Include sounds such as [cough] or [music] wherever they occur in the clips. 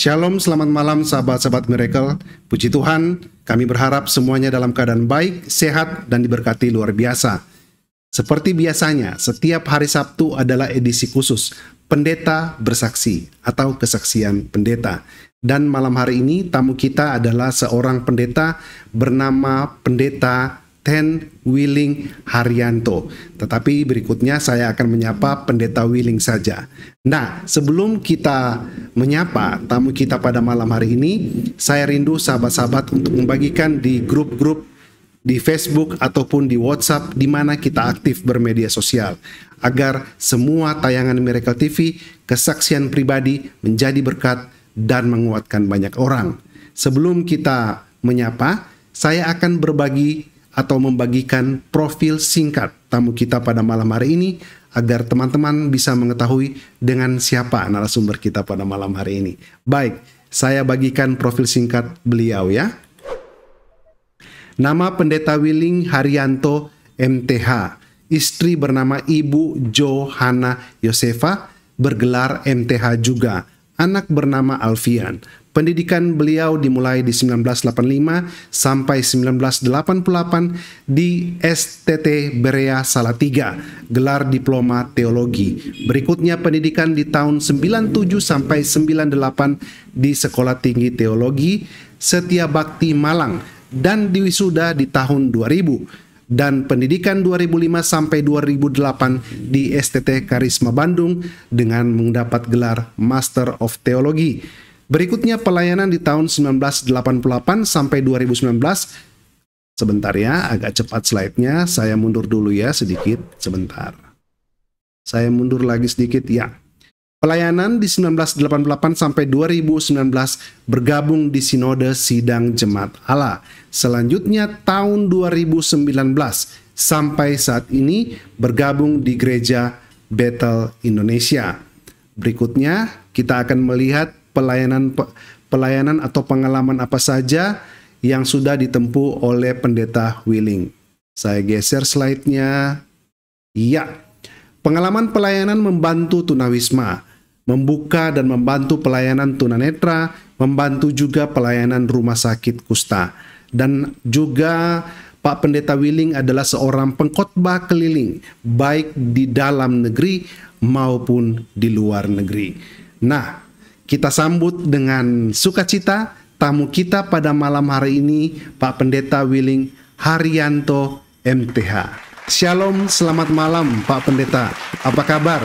Shalom, selamat malam sahabat-sahabat miracle. Puji Tuhan, kami berharap semuanya dalam keadaan baik, sehat, dan diberkati luar biasa. Seperti biasanya, setiap hari Sabtu adalah edisi khusus Pendeta Bersaksi atau Kesaksian Pendeta. Dan malam hari ini tamu kita adalah seorang pendeta bernama Pendeta Ten Willing Haryanto. Tetapi berikutnya saya akan menyapa Pendeta Willing saja. Nah, sebelum kita menyapa tamu kita pada malam hari ini, saya rindu sahabat-sahabat untuk membagikan di grup-grup di Facebook ataupun di WhatsApp di mana kita aktif bermedia sosial agar semua tayangan Miracle TV, kesaksian pribadi menjadi berkat dan menguatkan banyak orang. Sebelum kita menyapa, saya akan berbagi atau membagikan profil singkat tamu kita pada malam hari ini agar teman-teman bisa mengetahui dengan siapa narasumber kita pada malam hari ini. Baik, saya bagikan profil singkat beliau ya. Nama Pendeta Wiling Haryanto MTH, istri bernama Ibu Johanna Yosefa, bergelar MTH juga, anak bernama Alfian, Pendidikan beliau dimulai di 1985 sampai 1988 di STT Berea Salatiga, gelar diploma teologi. Berikutnya pendidikan di tahun 97 sampai 98 di Sekolah Tinggi Teologi Setia Bakti Malang dan diwisuda di tahun 2000 dan pendidikan 2005 sampai 2008 di STT Karisma Bandung dengan mendapat gelar Master of Theology. Berikutnya pelayanan di tahun 1988 sampai 2019. Sebentar ya, agak cepat slide-nya. Saya mundur dulu ya sedikit, sebentar. Saya mundur lagi sedikit ya. Pelayanan di 1988 sampai 2019 bergabung di Sinode Sidang Jemaat Allah. Selanjutnya tahun 2019 sampai saat ini bergabung di Gereja Bethel Indonesia. Berikutnya kita akan melihat pelayanan pelayanan atau pengalaman apa saja yang sudah ditempuh oleh pendeta Willing. Saya geser slide-nya. Ya, pengalaman pelayanan membantu tunawisma, membuka dan membantu pelayanan tunanetra, membantu juga pelayanan rumah sakit kusta. Dan juga Pak Pendeta Willing adalah seorang pengkhotbah keliling, baik di dalam negeri maupun di luar negeri. Nah, kita sambut dengan sukacita tamu kita pada malam hari ini, Pak Pendeta Willing Haryanto MTH. Shalom, selamat malam Pak Pendeta. Apa kabar?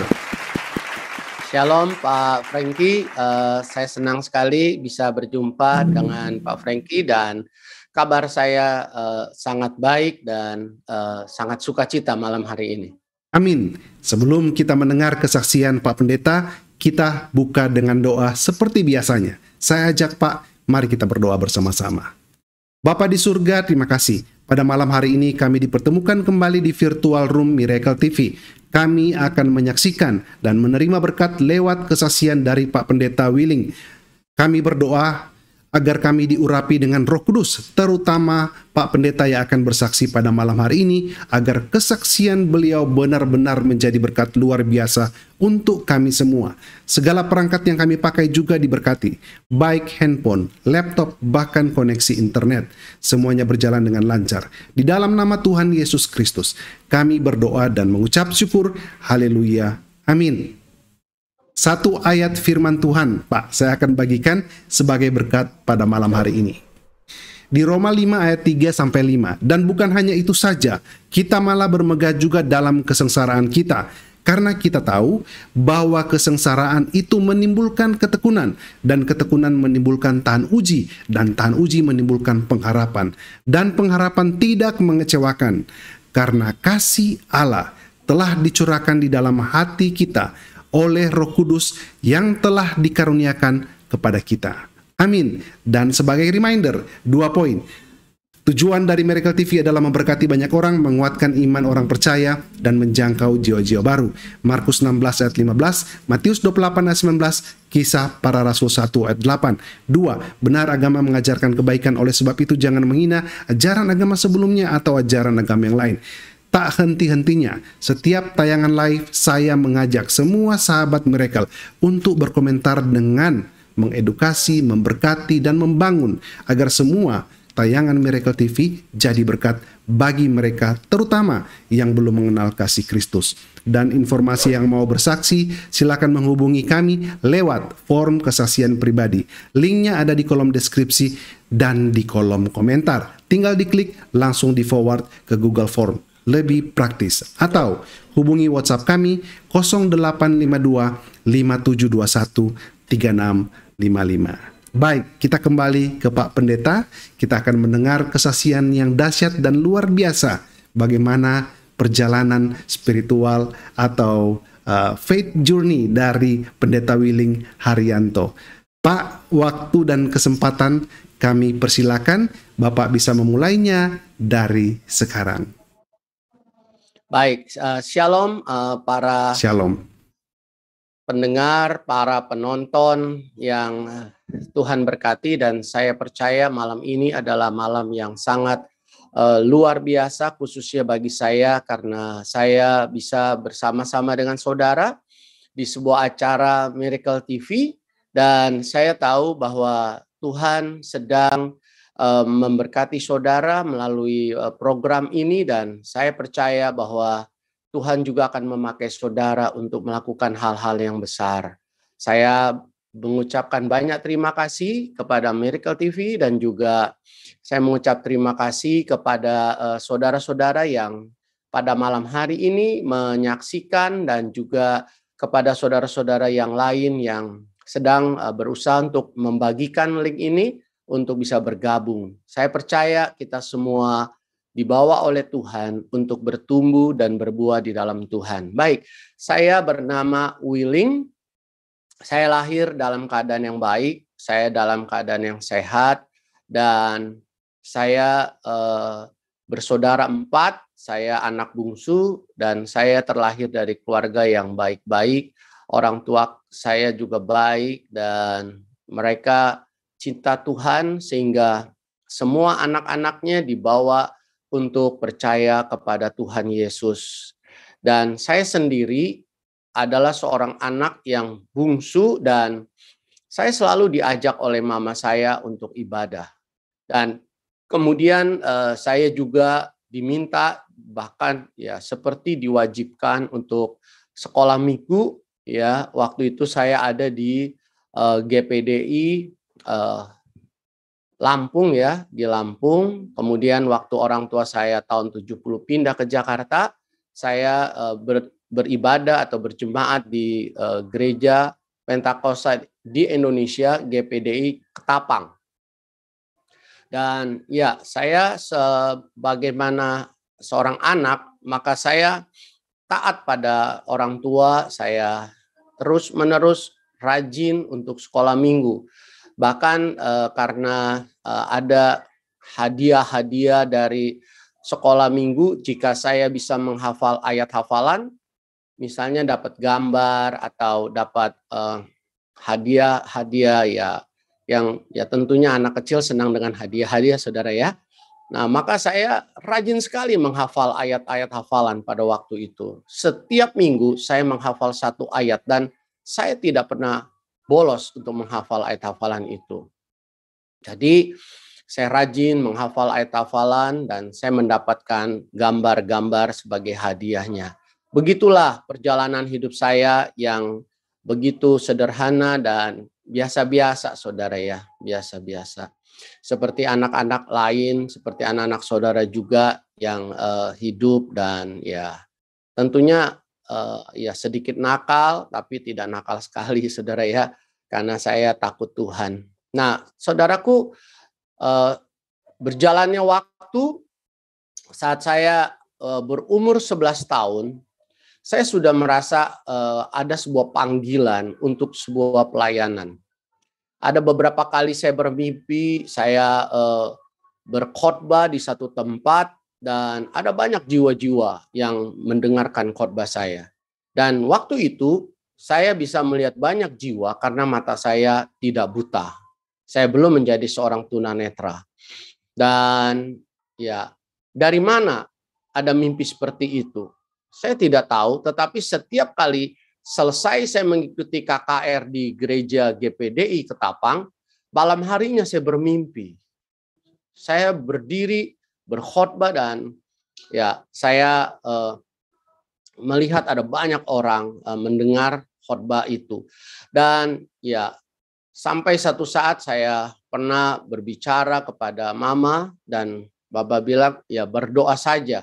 Shalom Pak Franky, uh, saya senang sekali bisa berjumpa dengan Pak Franky dan kabar saya uh, sangat baik dan uh, sangat sukacita malam hari ini. Amin. Sebelum kita mendengar kesaksian Pak Pendeta, kita buka dengan doa seperti biasanya. Saya ajak Pak, mari kita berdoa bersama-sama. Bapak di surga, terima kasih. Pada malam hari ini kami dipertemukan kembali di virtual room Miracle TV. Kami akan menyaksikan dan menerima berkat lewat kesaksian dari Pak Pendeta Willing. Kami berdoa agar kami diurapi dengan Roh Kudus, terutama Pak Pendeta yang akan bersaksi pada malam hari ini, agar kesaksian beliau benar-benar menjadi berkat luar biasa untuk kami semua. Segala perangkat yang kami pakai juga diberkati, baik handphone, laptop, bahkan koneksi internet. Semuanya berjalan dengan lancar. Di dalam nama Tuhan Yesus Kristus, kami berdoa dan mengucap syukur. Haleluya. Amin satu ayat firman Tuhan, Pak, saya akan bagikan sebagai berkat pada malam hari ini. Di Roma 5 ayat 3 sampai 5. Dan bukan hanya itu saja, kita malah bermegah juga dalam kesengsaraan kita karena kita tahu bahwa kesengsaraan itu menimbulkan ketekunan dan ketekunan menimbulkan tahan uji dan tahan uji menimbulkan pengharapan dan pengharapan tidak mengecewakan karena kasih Allah telah dicurahkan di dalam hati kita oleh Roh Kudus yang telah dikaruniakan kepada kita. Amin. Dan sebagai reminder, dua poin. Tujuan dari Miracle TV adalah memberkati banyak orang, menguatkan iman orang percaya, dan menjangkau jiwa-jiwa baru. Markus 16 ayat 15, Matius 28 ayat 19, Kisah para Rasul 1 ayat 8. 2. Benar agama mengajarkan kebaikan, oleh sebab itu jangan menghina ajaran agama sebelumnya atau ajaran agama yang lain tak henti-hentinya. Setiap tayangan live, saya mengajak semua sahabat mereka untuk berkomentar dengan mengedukasi, memberkati, dan membangun agar semua tayangan Miracle TV jadi berkat bagi mereka, terutama yang belum mengenal kasih Kristus. Dan informasi yang mau bersaksi, silakan menghubungi kami lewat form kesaksian pribadi. Linknya ada di kolom deskripsi dan di kolom komentar. Tinggal diklik, langsung di forward ke Google Form lebih praktis. Atau hubungi WhatsApp kami 0852 5721 3655. Baik, kita kembali ke Pak Pendeta. Kita akan mendengar kesaksian yang dahsyat dan luar biasa bagaimana perjalanan spiritual atau uh, faith journey dari Pendeta Willing Haryanto. Pak, waktu dan kesempatan kami persilakan Bapak bisa memulainya dari sekarang. Baik, uh, shalom uh, para shalom pendengar, para penonton yang eh, Tuhan berkati dan saya percaya malam ini adalah malam yang sangat uh, luar biasa khususnya bagi saya karena saya bisa bersama-sama dengan saudara di sebuah acara Miracle TV dan saya tahu bahwa Tuhan sedang Eh, memberkati saudara melalui eh, program ini dan saya percaya bahwa Tuhan juga akan memakai saudara untuk melakukan hal-hal yang besar. Saya mengucapkan banyak terima kasih kepada Miracle TV dan juga saya mengucap terima kasih kepada eh, saudara-saudara yang pada malam hari ini menyaksikan dan juga kepada saudara-saudara yang lain yang sedang berusaha untuk membagikan link ini untuk bisa bergabung. Saya percaya kita semua dibawa oleh Tuhan untuk bertumbuh dan berbuah di dalam Tuhan. Baik, saya bernama Willing. Saya lahir dalam keadaan yang baik, saya dalam keadaan yang sehat, dan saya eh, bersaudara empat, saya anak bungsu, dan saya terlahir dari keluarga yang baik-baik. Orang tua saya juga baik, dan mereka cinta Tuhan sehingga semua anak-anaknya dibawa untuk percaya kepada Tuhan Yesus. Dan saya sendiri adalah seorang anak yang bungsu dan saya selalu diajak oleh mama saya untuk ibadah. Dan kemudian eh, saya juga diminta bahkan ya seperti diwajibkan untuk sekolah minggu ya waktu itu saya ada di eh, GPDI uh, Lampung ya, di Lampung. Kemudian waktu orang tua saya tahun 70 pindah ke Jakarta, saya uh, ber, beribadah atau berjemaat di uh, gereja Pentakosta di Indonesia GPDI Ketapang. Dan ya, saya sebagaimana seorang anak, maka saya taat pada orang tua, saya terus-menerus rajin untuk sekolah minggu bahkan uh, karena uh, ada hadiah-hadiah dari sekolah minggu jika saya bisa menghafal ayat hafalan misalnya dapat gambar atau dapat hadiah eh, hadiah hadiah ya yang ya tentunya anak kecil senang dengan hadiah-hadiah saudara ya. Nah, maka saya rajin sekali menghafal ayat-ayat hafalan pada waktu itu. Setiap minggu saya menghafal satu ayat dan saya tidak pernah bolos untuk menghafal ayat hafalan itu. Jadi saya rajin menghafal ayat hafalan dan saya mendapatkan gambar-gambar sebagai hadiahnya. Begitulah perjalanan hidup saya yang begitu sederhana dan biasa-biasa saudara ya, biasa-biasa. Seperti anak-anak lain, seperti anak-anak saudara juga yang uh, hidup dan ya tentunya uh, ya sedikit nakal tapi tidak nakal sekali [laughs] saudara ya karena saya takut Tuhan. Nah, saudaraku uh, berjalannya waktu saat saya uh, berumur 11 tahun saya sudah merasa uh, ada sebuah panggilan untuk sebuah pelayanan. Ada beberapa kali saya bermimpi saya uh, berkhotbah di satu tempat dan ada banyak jiwa-jiwa yang mendengarkan khotbah saya. Dan waktu itu saya bisa melihat banyak jiwa karena mata saya tidak buta. Saya belum menjadi seorang tunanetra. Dan ya, dari mana ada mimpi seperti itu? Saya tidak tahu, tetapi setiap kali selesai saya mengikuti KKR di gereja GPDI Ketapang, malam harinya saya bermimpi. Saya berdiri berkhotbah dan ya saya eh, melihat ada banyak orang eh, mendengar khotbah itu dan ya sampai satu saat saya pernah berbicara kepada mama dan bapak bilang ya berdoa saja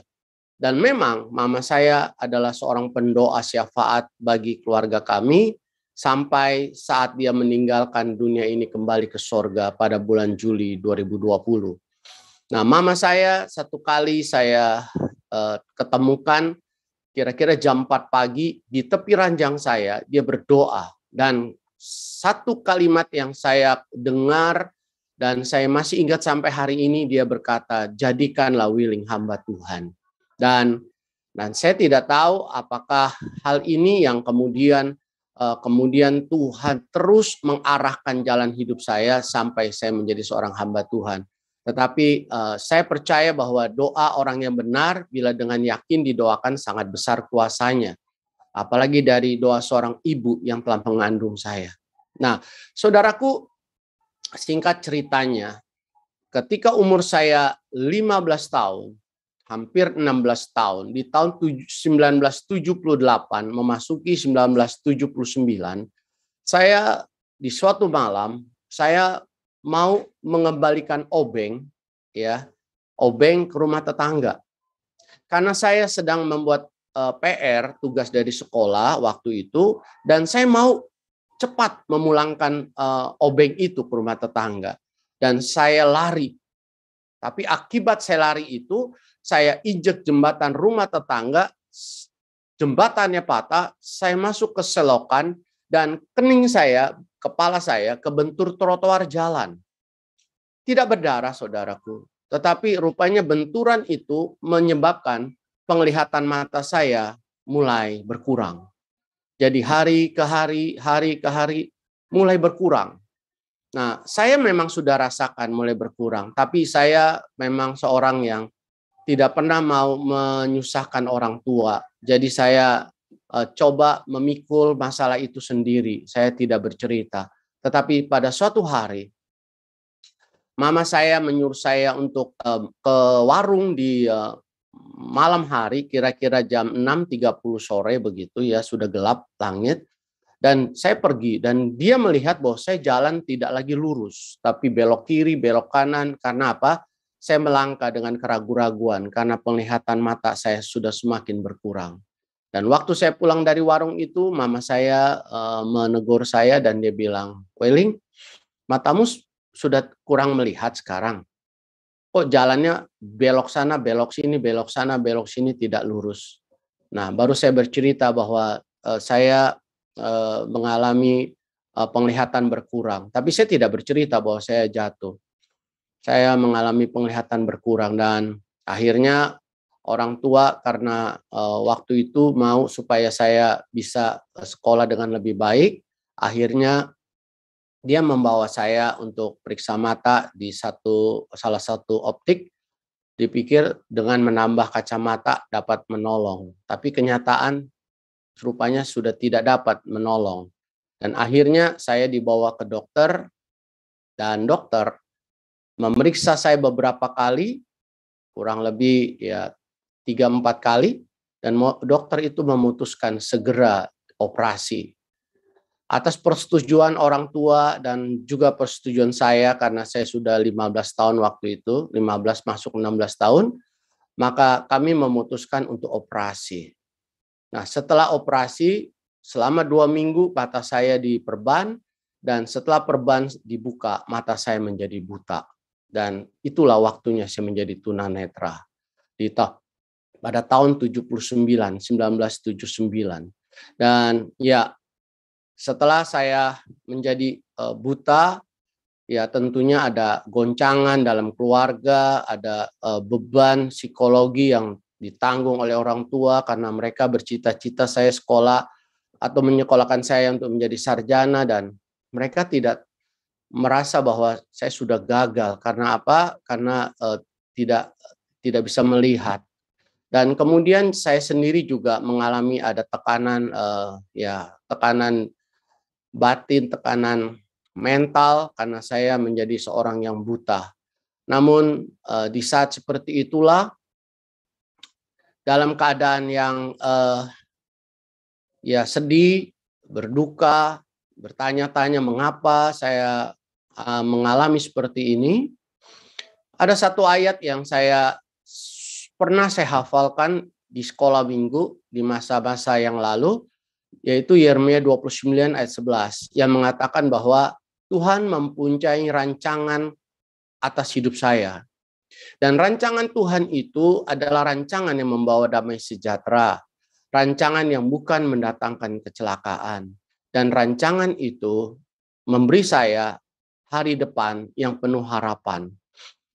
dan memang mama saya adalah seorang pendoa syafaat bagi keluarga kami sampai saat dia meninggalkan dunia ini kembali ke sorga pada bulan Juli 2020. Nah, mama saya satu kali saya uh, ketemukan kira-kira jam 4 pagi di tepi ranjang saya, dia berdoa dan satu kalimat yang saya dengar dan saya masih ingat sampai hari ini dia berkata, "Jadikanlah willing hamba Tuhan." Dan dan saya tidak tahu apakah hal ini yang kemudian eh, kemudian Tuhan terus mengarahkan jalan hidup saya sampai saya menjadi seorang hamba Tuhan. Tetapi uh, saya percaya bahwa doa orang yang benar bila dengan yakin didoakan sangat besar kuasanya. Apalagi dari doa seorang ibu yang telah mengandung saya. Nah, saudaraku, singkat ceritanya, ketika umur saya 15 tahun, hampir 16 tahun, di tahun 1978 memasuki 1979, saya di suatu malam saya mau mengembalikan obeng ya obeng ke rumah tetangga karena saya sedang membuat uh, eh, PR tugas dari sekolah waktu itu dan saya mau cepat memulangkan uh, obeng itu ke rumah tetangga dan saya lari tapi akibat saya lari itu saya injek jembatan rumah tetangga jembatannya patah saya masuk ke selokan dan kening saya kepala saya ke bentur trotoar jalan. Tidak berdarah, saudaraku. Tetapi rupanya benturan itu menyebabkan penglihatan mata saya mulai berkurang. Jadi hari ke hari, hari ke hari mulai berkurang. Nah, saya memang sudah rasakan mulai berkurang, tapi saya memang seorang yang tidak pernah mau menyusahkan orang tua. Jadi saya uh, coba memikul masalah itu sendiri. Saya tidak bercerita. Tetapi pada suatu hari, mama saya menyuruh saya untuk uh, ke warung di uh, malam hari, kira-kira jam 6.30 sore begitu ya, sudah gelap langit. Dan saya pergi dan dia melihat bahwa saya jalan tidak lagi lurus, tapi belok kiri, belok kanan. Karena apa? Saya melangkah dengan keraguan keraguan karena penglihatan mata saya sudah semakin berkurang dan waktu saya pulang dari warung itu, mama saya e, menegur saya dan dia bilang, Weling, matamu sudah kurang melihat sekarang. Kok jalannya belok sana, belok sini, belok sana, belok sini, tidak lurus. Nah, baru saya bercerita bahwa e, saya e, mengalami e, penglihatan berkurang. Tapi saya tidak bercerita bahwa saya jatuh. Saya mengalami penglihatan berkurang dan akhirnya orang tua karena uh, waktu itu mau supaya saya bisa eh, sekolah dengan lebih baik. Akhirnya dia membawa saya untuk periksa mata di satu salah satu optik. Dipikir dengan menambah kacamata dapat menolong, tapi kenyataan rupanya sudah tidak dapat menolong. Dan akhirnya saya dibawa ke dokter dan dokter memeriksa saya beberapa kali kurang lebih ya tiga empat kali dan dokter itu memutuskan segera operasi atas persetujuan orang tua dan juga persetujuan saya karena saya sudah 15 tahun waktu itu, 15 masuk 16 tahun, maka kami memutuskan untuk operasi. Nah setelah operasi, selama dua minggu mata saya diperban, dan setelah perban dibuka, mata saya menjadi buta. Dan itulah waktunya saya menjadi tunanetra. Di, pada tahun 79, 1979. Dan ya setelah saya menjadi e, buta ya tentunya ada goncangan dalam keluarga, ada e, beban psikologi yang ditanggung oleh orang tua karena mereka bercita-cita saya sekolah atau menyekolahkan saya untuk menjadi sarjana dan mereka tidak merasa bahwa saya sudah gagal karena apa? Karena uh, tidak tidak bisa melihat. Dan kemudian saya sendiri juga mengalami ada tekanan uh, ya tekanan batin, tekanan mental karena saya menjadi seorang yang buta. Namun uh, di saat seperti itulah dalam keadaan yang uh, ya sedih, berduka, bertanya-tanya mengapa saya uh, mengalami seperti ini. Ada satu ayat yang saya pernah saya hafalkan di sekolah minggu di masa-masa yang lalu, yaitu Yeremia 29 ayat 11 yang mengatakan bahwa Tuhan mempunyai rancangan atas hidup saya. Dan rancangan Tuhan itu adalah rancangan yang membawa damai sejahtera, rancangan yang bukan mendatangkan kecelakaan. Dan rancangan itu memberi saya hari depan yang penuh harapan.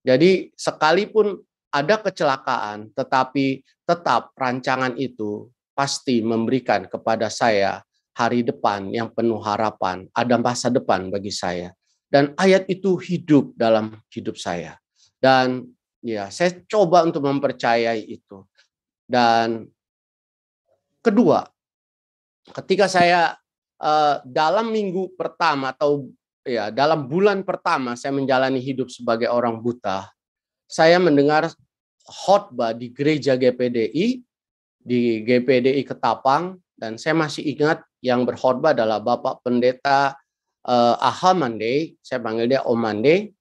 Jadi sekalipun ada kecelakaan, tetapi tetap rancangan itu pasti memberikan kepada saya hari depan yang penuh harapan, ada masa depan bagi saya. Dan ayat itu hidup dalam hidup saya. Dan ya, saya coba untuk mempercayai itu. Dan kedua, ketika saya uh, dalam minggu pertama atau ya dalam bulan pertama saya menjalani hidup sebagai orang buta, saya mendengar khotbah di gereja GPDI di GPDI Ketapang dan saya masih ingat yang berkhotbah adalah Bapak Pendeta uh, Mande, saya panggil dia Om Mande.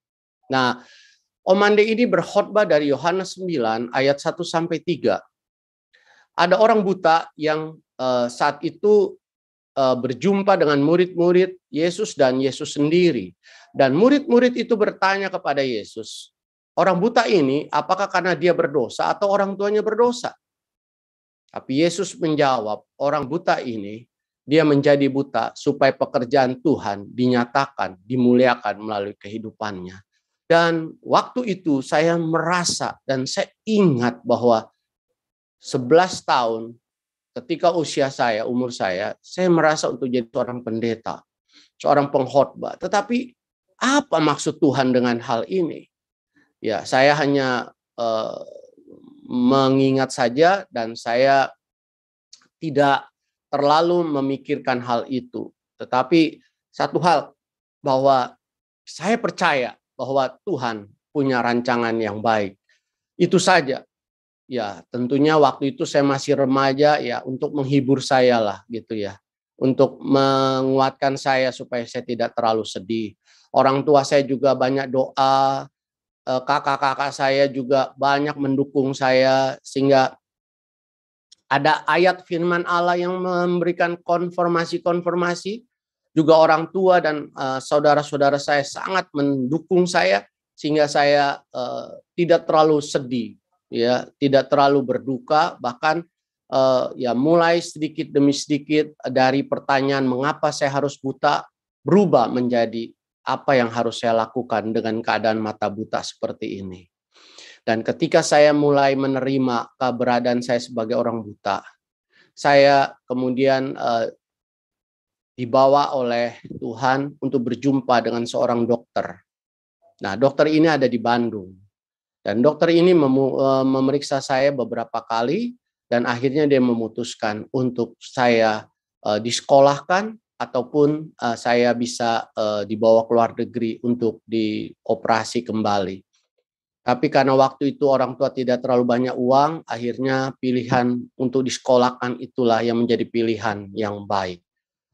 Nah, Om Mande ini berkhotbah dari Yohanes 9 ayat 1 sampai 3. Ada orang buta yang uh, saat itu eh, berjumpa dengan murid-murid Yesus dan Yesus sendiri. Dan murid-murid itu bertanya kepada Yesus, Orang buta ini apakah karena dia berdosa atau orang tuanya berdosa? Tapi Yesus menjawab, orang buta ini dia menjadi buta supaya pekerjaan Tuhan dinyatakan, dimuliakan melalui kehidupannya. Dan waktu itu saya merasa dan saya ingat bahwa 11 tahun ketika usia saya, umur saya, saya merasa untuk jadi seorang pendeta, seorang pengkhotbah. Tetapi apa maksud Tuhan dengan hal ini? Ya, saya hanya uh, mengingat saja dan saya tidak terlalu memikirkan hal itu. Tetapi satu hal bahwa saya percaya bahwa Tuhan punya rancangan yang baik. Itu saja. Ya, tentunya waktu itu saya masih remaja ya untuk menghibur saya lah gitu ya. Untuk menguatkan saya supaya saya tidak terlalu sedih. Orang tua saya juga banyak doa, Eh, kakak-kakak saya juga banyak mendukung saya sehingga ada ayat firman Allah yang memberikan konfirmasi-konfirmasi juga orang tua dan eh, saudara-saudara saya sangat mendukung saya sehingga saya eh, tidak terlalu sedih ya tidak terlalu berduka bahkan ya mulai sedikit demi sedikit dari pertanyaan mengapa saya harus buta berubah menjadi apa yang harus saya lakukan dengan keadaan mata buta seperti ini. Dan ketika saya mulai menerima keberadaan saya sebagai orang buta, saya kemudian eh, dibawa oleh Tuhan untuk berjumpa dengan seorang dokter. Nah, dokter ini ada di Bandung. Dan dokter ini mem eh, memeriksa saya beberapa kali dan akhirnya dia memutuskan untuk saya eh, disekolahkan ataupun uh, saya bisa uh, dibawa ke luar negeri untuk dioperasi kembali. Tapi karena waktu itu orang tua tidak terlalu banyak uang, akhirnya pilihan untuk disekolahkan itulah yang menjadi pilihan yang baik.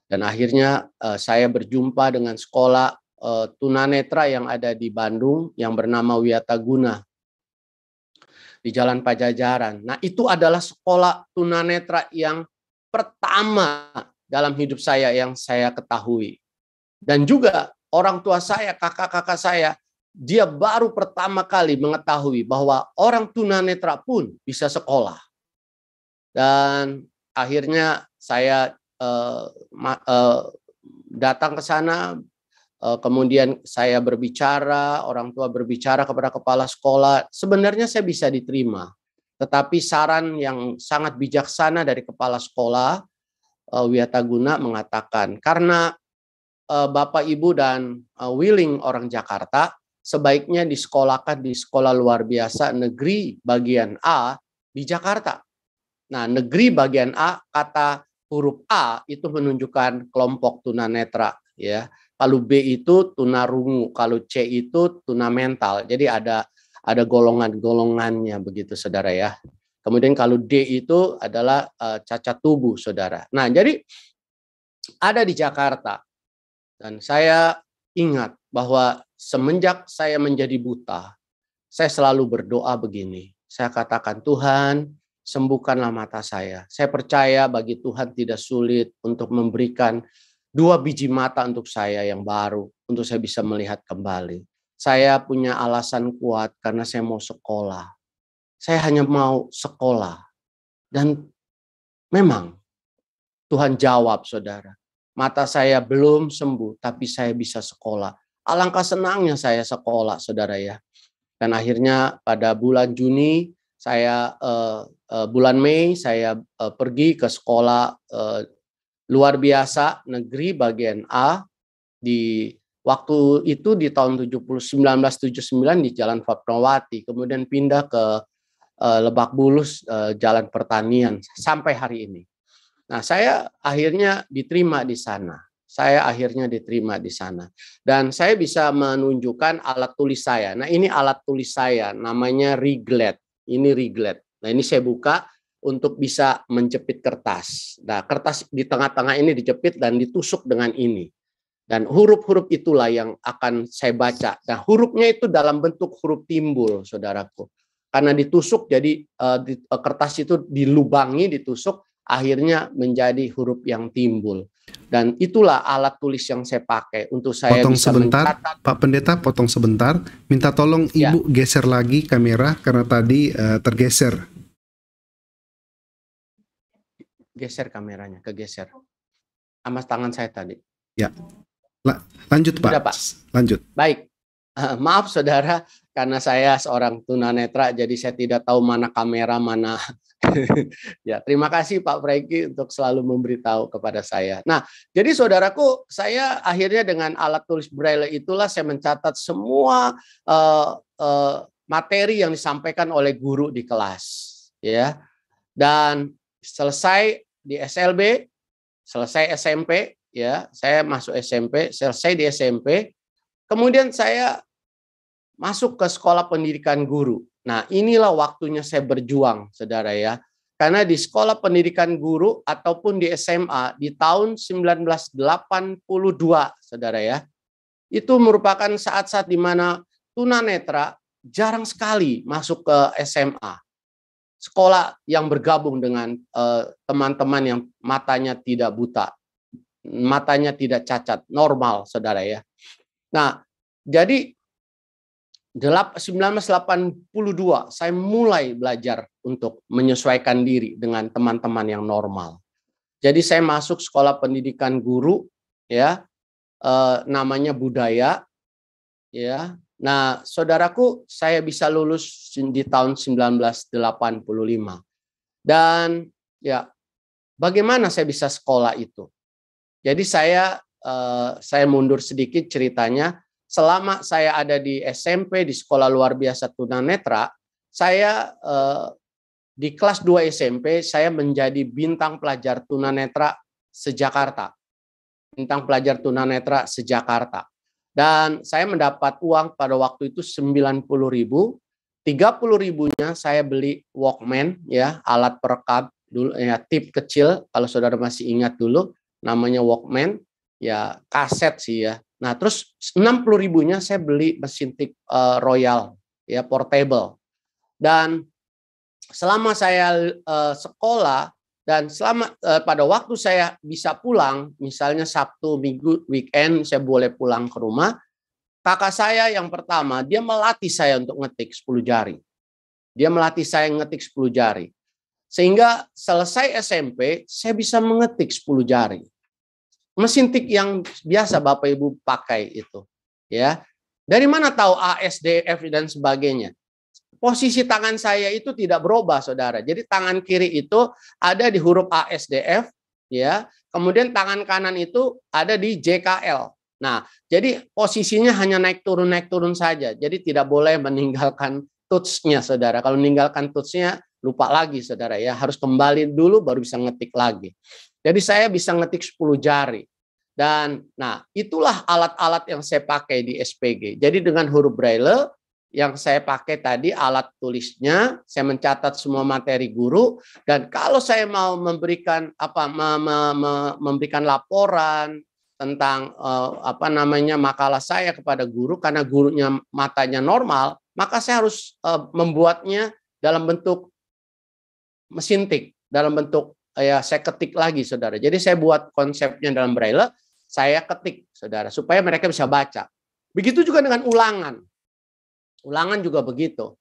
Dan akhirnya uh, saya berjumpa dengan sekolah uh, tunanetra yang ada di Bandung yang bernama Wiataguna di Jalan Pajajaran. Nah, itu adalah sekolah tunanetra yang pertama dalam hidup saya yang saya ketahui. Dan juga orang tua saya, kakak-kakak saya, dia baru pertama kali mengetahui bahwa orang tunanetra pun bisa sekolah. Dan akhirnya saya eh, eh, datang ke sana, eh, kemudian saya berbicara, orang tua berbicara kepada kepala sekolah. Sebenarnya saya bisa diterima, tetapi saran yang sangat bijaksana dari kepala sekolah uh, Wiataguna mengatakan karena uh, Bapak Ibu dan uh, Willing orang Jakarta sebaiknya disekolahkan di sekolah luar biasa negeri bagian A di Jakarta. Nah, negeri bagian A kata huruf A itu menunjukkan kelompok tunanetra ya. Kalau B itu tunarungu, kalau C itu tunamental. Jadi ada ada golongan-golongannya begitu Saudara ya. Kemudian kalau D itu adalah uh, cacat tubuh, saudara. Nah, jadi ada di Jakarta. Dan saya ingat bahwa semenjak saya menjadi buta, saya selalu berdoa begini. Saya katakan, Tuhan, sembuhkanlah mata saya. Saya percaya bagi Tuhan tidak sulit untuk memberikan dua biji mata untuk saya yang baru, untuk saya bisa melihat kembali. Saya punya alasan kuat karena saya mau sekolah saya hanya mau sekolah. Dan memang Tuhan jawab saudara, mata saya belum sembuh tapi saya bisa sekolah. Alangkah senangnya saya sekolah saudara ya. Dan akhirnya pada bulan Juni saya uh, uh, bulan Mei saya uh, pergi ke sekolah uh, luar biasa negeri bagian A di waktu itu di tahun 70, 1979 di Jalan Fatmawati kemudian pindah ke Eh, lebak Bulus eh, Jalan Pertanian sampai hari ini. Nah, saya akhirnya diterima di sana. Saya akhirnya diterima di sana. Dan saya bisa menunjukkan alat tulis saya. Nah, ini alat tulis saya namanya riglet. Ini riglet. Nah, ini saya buka untuk bisa menjepit kertas. Nah, kertas di tengah-tengah ini dijepit dan ditusuk dengan ini. Dan huruf-huruf itulah yang akan saya baca. Nah, hurufnya itu dalam bentuk huruf timbul, saudaraku karena ditusuk jadi uh, di, uh, kertas itu dilubangi ditusuk akhirnya menjadi huruf yang timbul dan itulah alat tulis yang saya pakai untuk saya potong bisa sebentar mencatat. Pak Pendeta potong sebentar minta tolong ya. Ibu geser lagi kamera karena tadi uh, tergeser geser kameranya kegeser sama tangan saya tadi ya La lanjut Pak. Sudah, Pak lanjut baik uh, maaf saudara karena saya seorang tunanetra jadi saya tidak tahu mana kamera mana [laughs] ya terima kasih Pak Franky untuk selalu memberitahu kepada saya. Nah jadi saudaraku saya akhirnya dengan alat tulis braille itulah saya mencatat semua uh, uh, materi yang disampaikan oleh guru di kelas ya dan selesai di SLB selesai SMP ya saya masuk SMP selesai di SMP kemudian saya masuk ke sekolah pendidikan guru. Nah, inilah waktunya saya berjuang, saudara ya. Karena di sekolah pendidikan guru ataupun di SMA di tahun 1982, saudara ya, itu merupakan saat-saat di mana tunanetra jarang sekali masuk ke SMA. Sekolah yang bergabung dengan eh, teman-teman eh, yang matanya tidak buta, matanya tidak cacat, normal, saudara ya. Nah, jadi 1982 saya mulai belajar untuk menyesuaikan diri dengan teman-teman yang normal. Jadi saya masuk sekolah pendidikan guru ya eh, namanya budaya ya. Nah, saudaraku saya bisa lulus di tahun 1985. Dan ya bagaimana saya bisa sekolah itu? Jadi saya eh, saya mundur sedikit ceritanya selama saya ada di SMP di sekolah luar biasa tunanetra, saya eh, di kelas 2 SMP saya menjadi bintang pelajar tunanetra sejakarta. Bintang pelajar tunanetra sejakarta. Dan saya mendapat uang pada waktu itu 90.000, puluh ribunya saya beli Walkman ya, alat perekam dulu ya tip kecil kalau saudara masih ingat dulu namanya Walkman ya kaset sih ya Nah, terus 60 ribunya saya beli mesin tik uh, Royal ya portable. Dan selama saya uh, sekolah dan selama uh, pada waktu saya bisa pulang, misalnya Sabtu, Minggu, weekend saya boleh pulang ke rumah, kakak saya yang pertama dia melatih saya untuk ngetik 10 jari. Dia melatih saya ngetik 10 jari. Sehingga selesai SMP saya bisa mengetik 10 jari mesin tik yang biasa Bapak Ibu pakai itu, ya. Dari mana tahu A, S, dan sebagainya? Posisi tangan saya itu tidak berubah, Saudara. Jadi tangan kiri itu ada di huruf ASDF ya. Kemudian tangan kanan itu ada di JKL. Nah, jadi posisinya hanya naik turun naik turun saja. Jadi tidak boleh meninggalkan touch Saudara. Kalau meninggalkan touch lupa lagi, Saudara ya. Harus kembali dulu baru bisa ngetik lagi. Jadi saya bisa ngetik 10 jari. Dan nah, itulah alat-alat yang saya pakai di SPG. Jadi dengan huruf braille yang saya pakai tadi alat tulisnya, saya mencatat semua materi guru dan kalau saya mau memberikan apa me, me, me, memberikan laporan tentang eh, apa namanya makalah saya kepada guru karena gurunya matanya normal, maka saya harus eh, membuatnya dalam bentuk mesintik dalam bentuk ya saya ketik lagi saudara. Jadi saya buat konsepnya dalam braille, saya ketik saudara supaya mereka bisa baca. Begitu juga dengan ulangan. Ulangan juga begitu.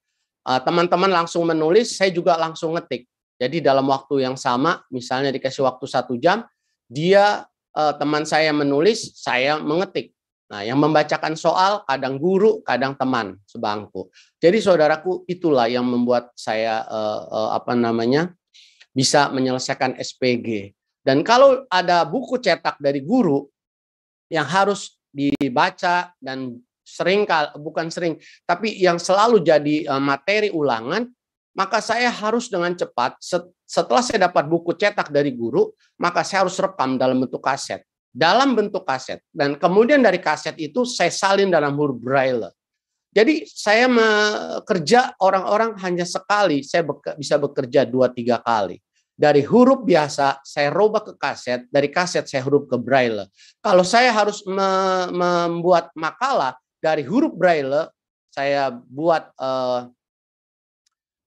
Eh, teman-teman langsung menulis, saya juga langsung ngetik. Jadi dalam waktu yang sama, misalnya dikasih waktu satu jam, dia eh, teman saya menulis, saya mengetik. Nah, yang membacakan soal kadang guru, kadang teman sebangku. Jadi saudaraku itulah yang membuat saya eh, apa namanya bisa menyelesaikan SPG. Dan kalau ada buku cetak dari guru yang harus dibaca dan sering bukan sering, tapi yang selalu jadi eh, materi ulangan, maka saya harus dengan cepat setelah saya dapat buku cetak dari guru, maka saya harus rekam dalam bentuk kaset dalam bentuk kaset dan kemudian dari kaset itu saya salin dalam huruf braille jadi saya kerja orang-orang hanya sekali, saya beka, bisa bekerja dua tiga kali. Dari huruf biasa saya rubah ke kaset, dari kaset saya huruf ke braille. Kalau saya harus me membuat makalah dari huruf braille, saya buat uh,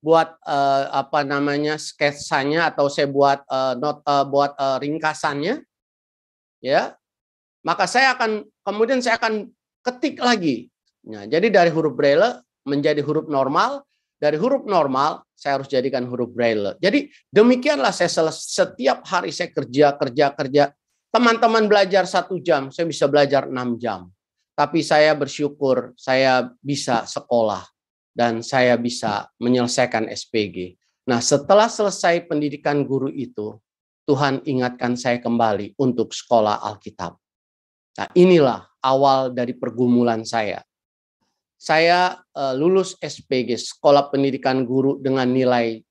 buat uh, apa namanya sketsanya atau saya buat uh, not uh, buat uh, ringkasannya, ya. Maka saya akan kemudian saya akan ketik lagi Nah, jadi dari huruf braille menjadi huruf normal, dari huruf normal saya harus jadikan huruf braille. Jadi demikianlah saya setiap hari saya kerja, kerja, kerja. Teman-teman belajar satu jam, saya bisa belajar enam jam. Tapi saya bersyukur saya bisa sekolah dan saya bisa menyelesaikan SPG. Nah, setelah selesai pendidikan guru itu, Tuhan ingatkan saya kembali untuk sekolah Alkitab. Nah, inilah awal dari pergumulan saya saya uh, lulus SPG Sekolah Pendidikan Guru dengan nilai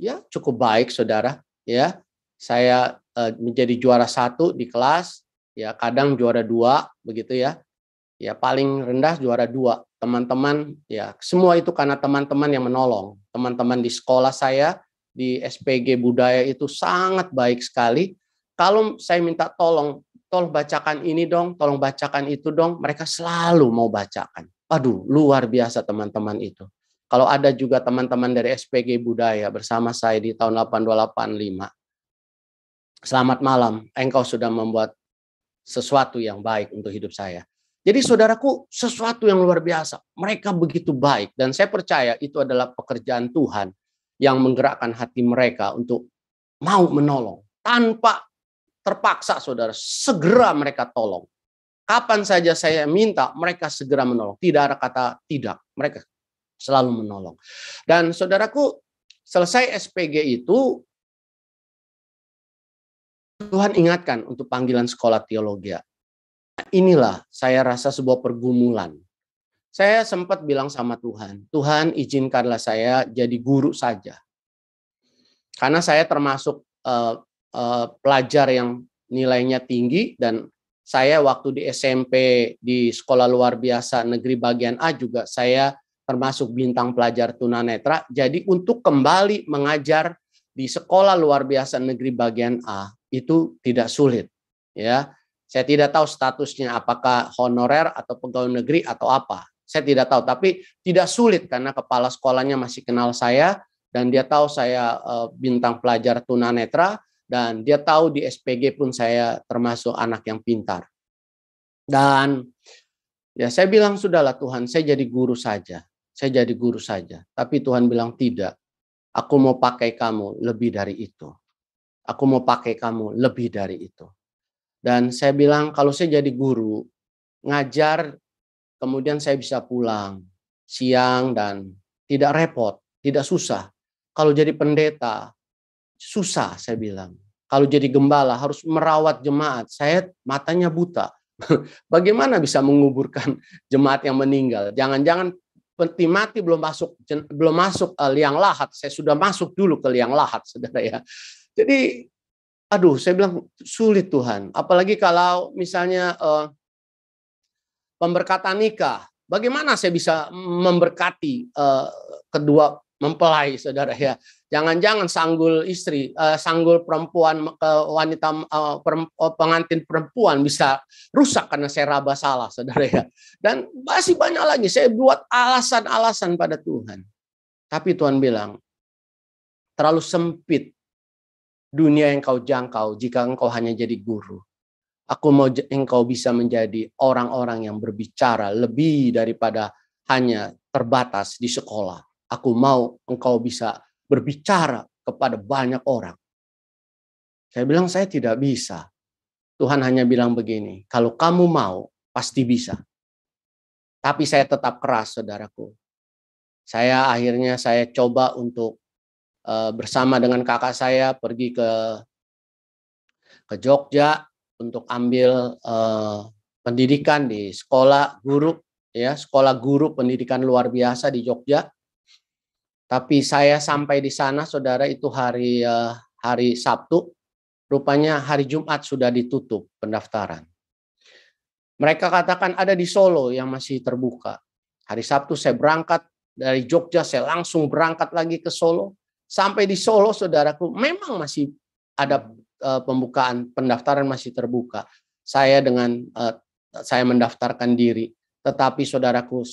ya cukup baik saudara ya saya uh, menjadi juara satu di kelas ya kadang juara dua begitu ya ya paling rendah juara dua teman-teman ya semua itu karena teman-teman yang menolong teman-teman di sekolah saya di SPG budaya itu sangat baik sekali kalau saya minta tolong tolong bacakan ini dong tolong bacakan itu dong mereka selalu mau bacakan Aduh, luar biasa teman-teman itu. Kalau ada juga teman-teman dari SPG Budaya bersama saya di tahun 8285. Selamat malam, engkau sudah membuat sesuatu yang baik untuk hidup saya. Jadi saudaraku, sesuatu yang luar biasa. Mereka begitu baik dan saya percaya itu adalah pekerjaan Tuhan yang menggerakkan hati mereka untuk mau menolong tanpa terpaksa saudara segera mereka tolong Kapan saja saya minta, mereka segera menolong. Tidak ada kata tidak. Mereka selalu menolong. Dan saudaraku, selesai SPG itu, Tuhan ingatkan untuk panggilan sekolah teologi. Inilah saya rasa sebuah pergumulan. Saya sempat bilang sama Tuhan, Tuhan izinkanlah saya jadi guru saja. Karena saya termasuk uh, uh, pelajar yang nilainya tinggi dan saya waktu di SMP di sekolah luar biasa negeri bagian A juga saya termasuk bintang pelajar tunanetra. Jadi untuk kembali mengajar di sekolah luar biasa negeri bagian A itu tidak sulit, ya. Saya tidak tahu statusnya apakah honorer atau pegawai negeri atau apa. Saya tidak tahu, tapi tidak sulit karena kepala sekolahnya masih kenal saya dan dia tahu saya eh, bintang pelajar tunanetra dan dia tahu di SPG pun saya termasuk anak yang pintar. Dan ya saya bilang sudahlah Tuhan, saya jadi guru saja. Saya jadi guru saja. Tapi Tuhan bilang tidak. Aku mau pakai kamu lebih dari itu. Aku mau pakai kamu lebih dari itu. Dan saya bilang kalau saya jadi guru, ngajar kemudian saya bisa pulang siang dan tidak repot, tidak susah. Kalau jadi pendeta, susah saya bilang. Kalau jadi gembala harus merawat jemaat. Saya matanya buta. [laughs] Bagaimana bisa menguburkan [laughs] jemaat yang meninggal? Jangan-jangan peti mati belum masuk belum masuk eh, liang lahat. Saya sudah masuk dulu ke liang lahat, [laughs] saudara ya. Jadi aduh saya bilang sulit Tuhan apalagi kalau misalnya eh, pemberkatan nikah bagaimana saya bisa memberkati eh, kedua mempelai saudara ya Jangan-jangan sanggul istri, uh, sanggul perempuan ke uh, wanita uh, eh, perempuan, eh, pengantin perempuan bisa rusak karena saya raba salah, [laughs] saudara ya. Dan masih banyak lagi. Saya buat alasan-alasan pada Tuhan. Tapi Tuhan bilang, terlalu sempit dunia yang kau jangkau jika engkau hanya jadi guru. Aku mau engkau bisa menjadi orang-orang yang berbicara lebih daripada hanya terbatas di sekolah. Aku mau engkau bisa berbicara kepada banyak orang. Saya bilang saya tidak bisa. Tuhan hanya bilang begini, kalau kamu mau pasti bisa. Tapi saya tetap keras saudaraku. Saya akhirnya saya coba untuk eh, bersama dengan kakak saya pergi ke ke Jogja untuk ambil eh, pendidikan di sekolah guru ya, sekolah guru pendidikan luar biasa di Jogja. Tapi saya sampai di sana, saudara, itu hari eh, hari Sabtu. Rupanya hari Jumat sudah ditutup pendaftaran. Mereka katakan ada di Solo yang masih terbuka. Hari Sabtu saya berangkat dari Jogja, saya langsung berangkat lagi ke Solo. Sampai di Solo, saudaraku, memang masih ada eh, pembukaan pendaftaran masih terbuka. Saya dengan eh, saya mendaftarkan diri, tetapi saudaraku,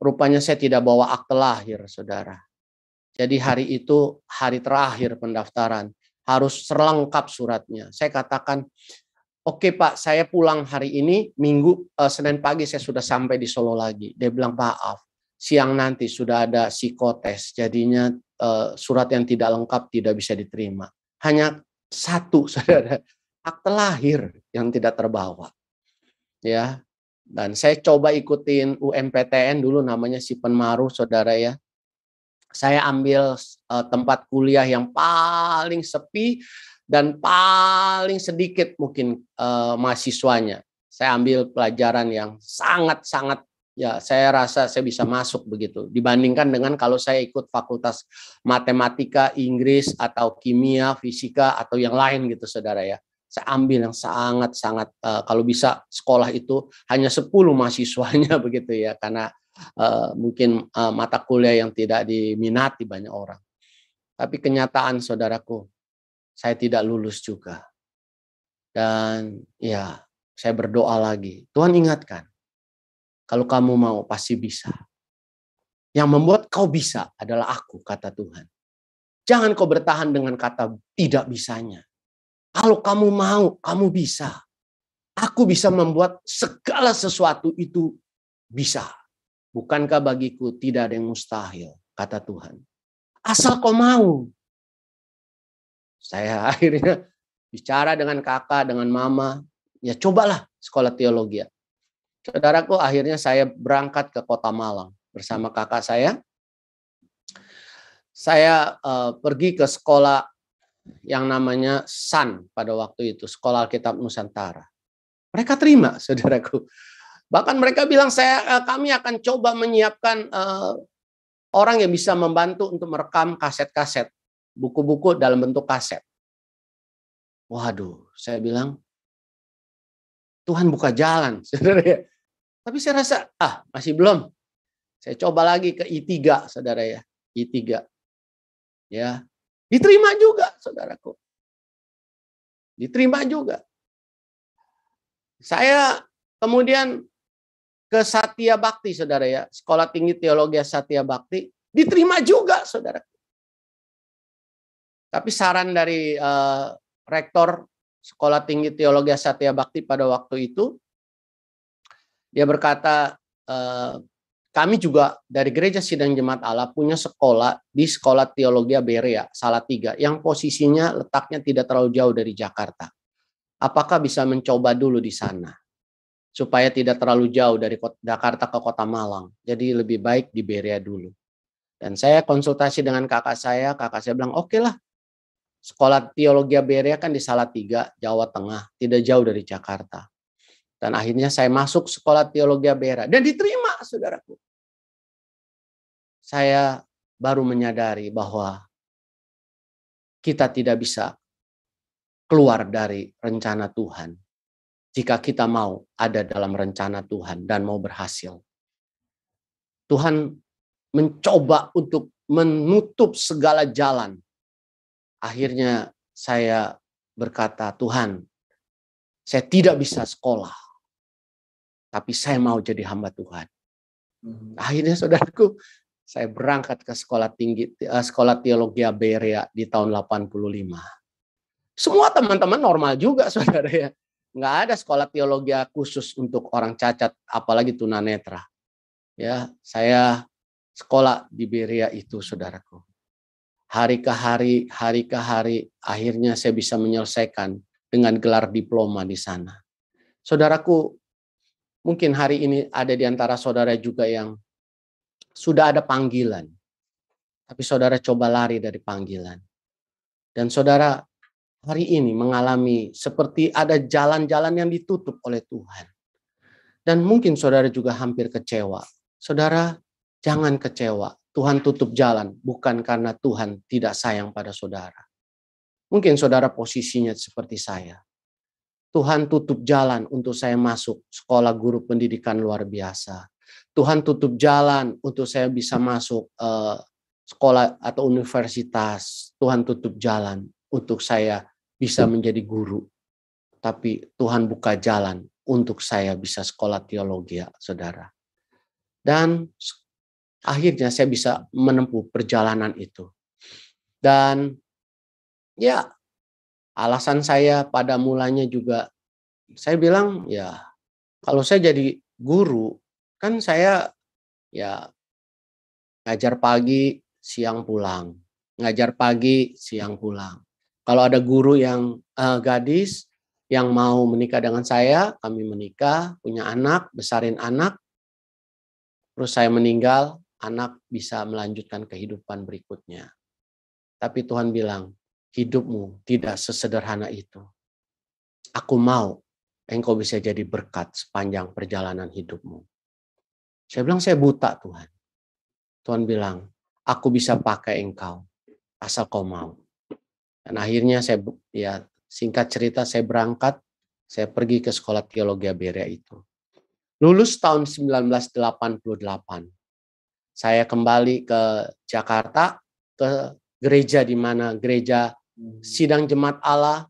rupanya saya tidak bawa akte lahir, saudara. Jadi hari itu hari terakhir pendaftaran, harus selengkap suratnya. Saya katakan, oke okay, Pak, saya pulang hari ini, minggu eh, Senin pagi saya sudah sampai di Solo lagi. Dia bilang, maaf, siang nanti sudah ada psikotes, jadinya eh, surat yang tidak lengkap tidak bisa diterima. Hanya satu, [laughs] saudara, akte lahir yang tidak terbawa. Ya, dan saya coba ikutin UMPTN dulu namanya Sipen Maru saudara ya saya ambil uh, tempat kuliah yang paling sepi dan paling sedikit mungkin uh, mahasiswanya. Saya ambil pelajaran yang sangat-sangat ya saya rasa saya bisa masuk begitu dibandingkan dengan kalau saya ikut fakultas matematika, Inggris atau kimia, fisika atau yang lain gitu Saudara ya. Saya ambil yang sangat-sangat uh, kalau bisa sekolah itu hanya 10 mahasiswanya [laughs] begitu ya karena uh, mungkin uh, mata kuliah yang tidak diminati banyak orang. Tapi kenyataan saudaraku, saya tidak lulus juga. Dan ya, saya berdoa lagi. Tuhan ingatkan, kalau kamu mau pasti bisa. Yang membuat kau bisa adalah aku, kata Tuhan. Jangan kau bertahan dengan kata tidak bisanya. Kalau kamu mau, kamu bisa. Aku bisa membuat segala sesuatu itu bisa. Bukankah bagiku tidak ada yang mustahil, kata Tuhan. Asal kau mau. Saya [laughs] akhirnya bicara dengan kakak, dengan mama, ya cobalah sekolah teologi. Saudaraku, akhirnya saya berangkat ke kota Malang bersama kakak saya. Saya uh, pergi ke sekolah yang namanya SAN pada waktu itu, Sekolah Alkitab Nusantara. Mereka terima, saudaraku. Bahkan mereka bilang saya eh, kami akan coba menyiapkan uh, orang yang bisa membantu untuk merekam kaset-kaset, buku-buku dalam bentuk kaset. Waduh, saya bilang Tuhan buka jalan, [laughs] saudara ya. Tapi saya rasa ah masih belum. Saya coba lagi ke I3, saudara ya. I3. Ya. Diterima juga, saudaraku. Diterima juga. Saya kemudian ke Satya Bakti, saudara ya. Sekolah Tinggi Teologi Satya Bakti. Diterima juga, saudara. Tapi saran dari uh, rektor Sekolah Tinggi Teologi Satya Bakti pada waktu itu, dia berkata, uh, kami juga dari Gereja Sidang Jemaat Allah punya sekolah di Sekolah Teologi Berea, Salatiga, yang posisinya letaknya tidak terlalu jauh dari Jakarta. Apakah bisa mencoba dulu di sana? supaya tidak terlalu jauh dari kota, Jakarta ke kota Malang. Jadi lebih baik di Beria dulu. Dan saya konsultasi dengan kakak saya, kakak saya bilang, oke okay lah, sekolah teologi Beria kan di Salatiga, Jawa Tengah, tidak jauh dari Jakarta. Dan akhirnya saya masuk sekolah teologi Beria dan diterima, saudaraku. Saya baru menyadari bahwa kita tidak bisa keluar dari rencana Tuhan jika kita mau ada dalam rencana Tuhan dan mau berhasil. Tuhan mencoba untuk menutup segala jalan. Akhirnya saya berkata, Tuhan, saya tidak bisa sekolah, tapi saya mau jadi hamba Tuhan. Hmm. Akhirnya saudaraku, saya berangkat ke sekolah tinggi eh, sekolah teologi Berea di tahun 85. Semua teman-teman normal juga [laughs] saudara ya nggak ada sekolah teologi khusus untuk orang cacat apalagi tunanetra ya saya sekolah di Beria itu saudaraku hari ke hari hari ke hari akhirnya saya bisa menyelesaikan dengan gelar diploma di sana saudaraku mungkin hari ini ada di antara saudara juga yang sudah ada panggilan tapi saudara coba lari dari panggilan dan saudara hari ini mengalami seperti ada jalan-jalan yang ditutup oleh Tuhan. Dan mungkin saudara juga hampir kecewa. Saudara, jangan kecewa. Tuhan tutup jalan bukan karena Tuhan tidak sayang pada saudara. Mungkin saudara posisinya seperti saya. Tuhan tutup jalan untuk saya masuk sekolah guru pendidikan luar biasa. Tuhan tutup jalan untuk saya bisa masuk eh, sekolah atau universitas. Tuhan tutup jalan untuk saya bisa iya. menjadi guru, tapi Tuhan buka jalan untuk saya bisa sekolah teologi, ya, saudara. Dan akhirnya saya bisa menempuh perjalanan itu. Dan ya, alasan saya pada mulanya juga, saya bilang ya, kalau saya jadi guru, kan saya ya ngajar pagi, siang pulang. Ngajar pagi, siang pulang kalau ada guru yang uh, gadis yang mau menikah dengan saya, kami menikah, punya anak, besarin anak, terus saya meninggal, anak bisa melanjutkan kehidupan berikutnya. Tapi Tuhan bilang, hidupmu tidak sesederhana itu. Aku mau engkau bisa jadi berkat sepanjang perjalanan hidupmu. Saya bilang, saya buta Tuhan. Tuhan bilang, aku bisa pakai engkau asal kau mau. Dan akhirnya saya ya singkat cerita saya berangkat, saya pergi ke sekolah teologi Berea itu. Lulus tahun 1988. Saya kembali ke Jakarta ke gereja di mana gereja hmm. Sidang Jemaat Allah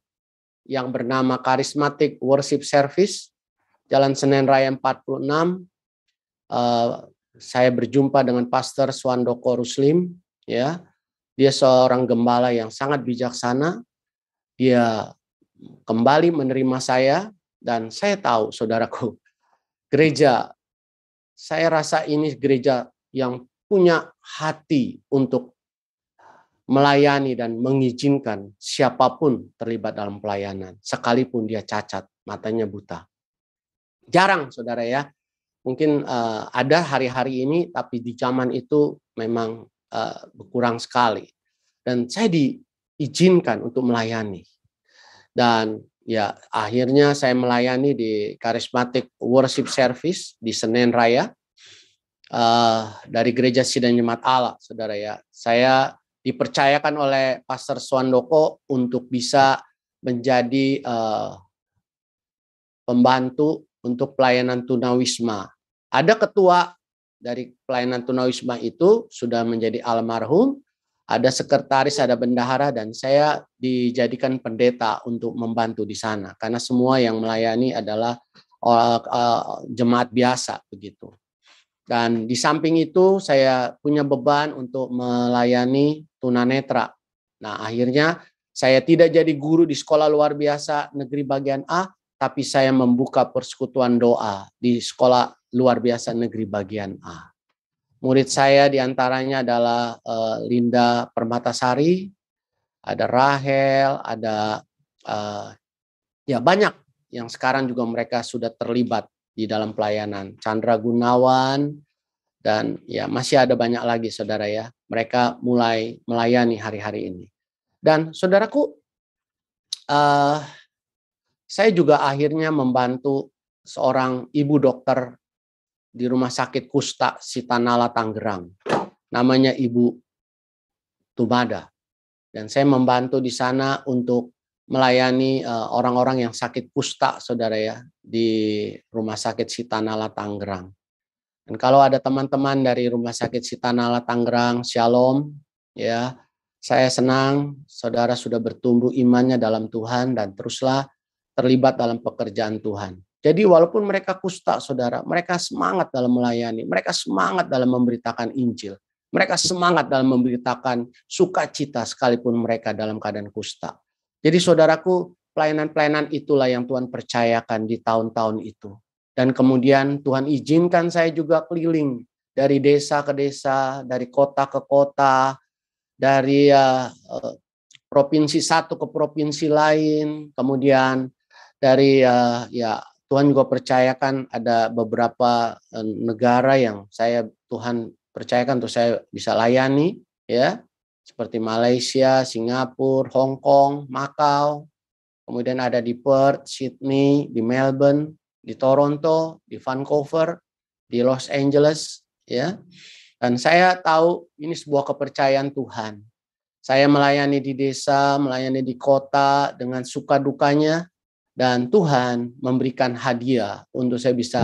yang bernama Karismatik Worship Service Jalan Senen Raya 46 uh, eh, saya berjumpa dengan Pastor Swandoko Ruslim ya dia seorang gembala yang sangat bijaksana. Dia kembali menerima saya dan saya tahu saudaraku, gereja saya rasa ini gereja yang punya hati untuk melayani dan mengizinkan siapapun terlibat dalam pelayanan, sekalipun dia cacat, matanya buta. Jarang, saudara ya. Mungkin uh, ada hari-hari ini, tapi di zaman itu memang Eh, berkurang sekali. Dan saya diizinkan untuk melayani. Dan ya akhirnya saya melayani di Karismatik Worship Service di Senen Raya. Uh, dari gereja Sidang Jemaat Allah, saudara ya. Saya dipercayakan oleh Pastor Swandoko untuk bisa menjadi uh, pembantu untuk pelayanan tunawisma. Ada ketua dari pelayanan tunawisma itu sudah menjadi almarhum, ada sekretaris, ada bendahara, dan saya dijadikan pendeta untuk membantu di sana karena semua yang melayani adalah eh, eh, jemaat biasa begitu. Dan di samping itu saya punya beban untuk melayani tunanetra. Nah akhirnya saya tidak jadi guru di sekolah luar biasa negeri bagian A, tapi saya membuka persekutuan doa di sekolah luar biasa negeri bagian A. Murid saya diantaranya adalah uh, Linda Permatasari, ada Rahel, ada eh, ya banyak yang sekarang juga mereka sudah terlibat di dalam pelayanan. Chandra Gunawan dan ya masih ada banyak lagi saudara ya. Mereka mulai melayani hari-hari ini. Dan saudaraku, eh, saya juga akhirnya membantu seorang ibu dokter di rumah sakit Kusta Sitanala Tanggerang, Namanya Ibu Tubada. Dan saya membantu di sana untuk melayani eh, orang-orang yang sakit kusta, saudara ya, di rumah sakit Sitanala Tanggerang. Dan kalau ada teman-teman dari rumah sakit Sitanala Tanggerang, Shalom, ya, saya senang saudara sudah bertumbuh imannya dalam Tuhan dan teruslah terlibat dalam pekerjaan Tuhan. Jadi walaupun mereka kusta, saudara, mereka semangat dalam melayani, mereka semangat dalam memberitakan Injil, mereka semangat dalam memberitakan sukacita sekalipun mereka dalam keadaan kusta. Jadi saudaraku, pelayanan-pelayanan itulah yang Tuhan percayakan di tahun-tahun itu. Dan kemudian Tuhan izinkan saya juga keliling dari desa ke desa, dari kota ke kota, dari uh, provinsi satu ke provinsi lain, kemudian dari uh, ya, ya Tuhan juga percayakan ada beberapa eh, negara yang saya Tuhan percayakan untuk saya bisa layani ya seperti Malaysia, Singapura, Hong Kong, Makau, kemudian ada di Perth, Sydney, di Melbourne, di Toronto, di Vancouver, di Los Angeles ya. Dan saya tahu ini sebuah kepercayaan Tuhan. Saya melayani di desa, melayani di kota dengan suka dukanya, dan Tuhan memberikan hadiah untuk saya bisa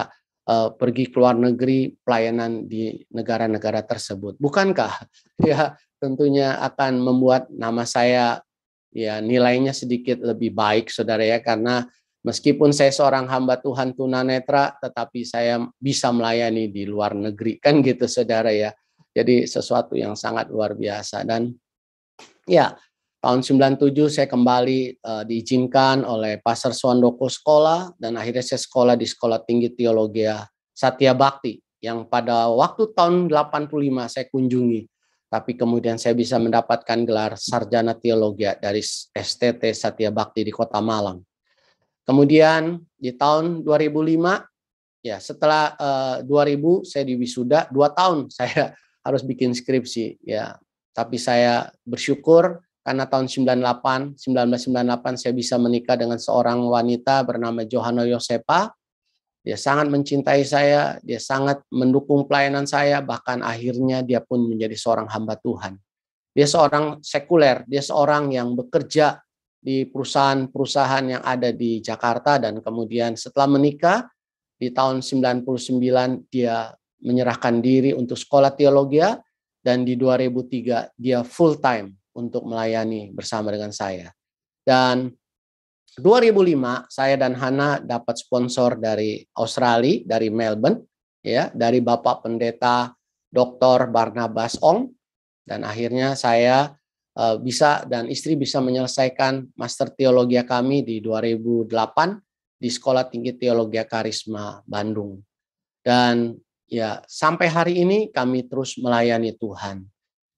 uh, pergi ke luar negeri pelayanan di negara-negara tersebut. Bukankah [laughs] ya tentunya akan membuat nama saya ya nilainya sedikit lebih baik Saudara ya karena meskipun saya seorang hamba Tuhan tunanetra tetapi saya bisa melayani di luar negeri kan gitu Saudara ya. Jadi sesuatu yang sangat luar biasa dan ya Tahun 97 saya kembali uh, diizinkan oleh Pastor Swandoko sekolah dan akhirnya saya sekolah di Sekolah Tinggi Teologi Satya Bakti yang pada waktu tahun 85 saya kunjungi. Tapi kemudian saya bisa mendapatkan gelar Sarjana Teologi dari STT Satya Bakti di Kota Malang. Kemudian di tahun 2005 ya setelah uh, eh, 2000 saya diwisuda dua tahun [laughs] saya harus bikin skripsi ya. Tapi saya bersyukur karena tahun 98, 1998 saya bisa menikah dengan seorang wanita bernama Johanna Yosepa. Dia sangat mencintai saya, dia sangat mendukung pelayanan saya, bahkan akhirnya dia pun menjadi seorang hamba Tuhan. Dia seorang sekuler, dia seorang yang bekerja di perusahaan-perusahaan yang ada di Jakarta dan kemudian setelah menikah di tahun 99 dia menyerahkan diri untuk sekolah teologi dan di 2003 dia full time untuk melayani bersama dengan saya. Dan 2005 saya dan Hana dapat sponsor dari Australia, dari Melbourne, ya, dari Bapak Pendeta Dr. Barnabas Ong dan akhirnya saya eh, bisa dan istri bisa menyelesaikan master teologi kami di 2008 di Sekolah Tinggi Teologi Karisma Bandung. Dan ya sampai hari ini kami terus melayani Tuhan.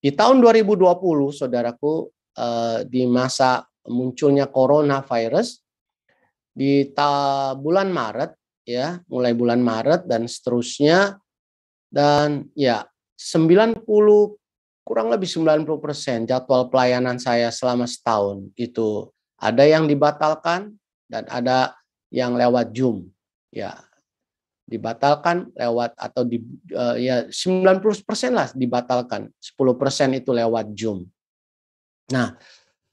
Di tahun 2020, saudaraku, eh, di masa munculnya coronavirus, di bulan Maret, ya, mulai bulan Maret dan seterusnya, dan ya, 90 kurang lebih 90% persen jadwal pelayanan saya selama setahun itu ada yang dibatalkan dan ada yang lewat Zoom ya dibatalkan lewat atau di uh, ya 90% lah dibatalkan. 10% itu lewat Zoom. Nah,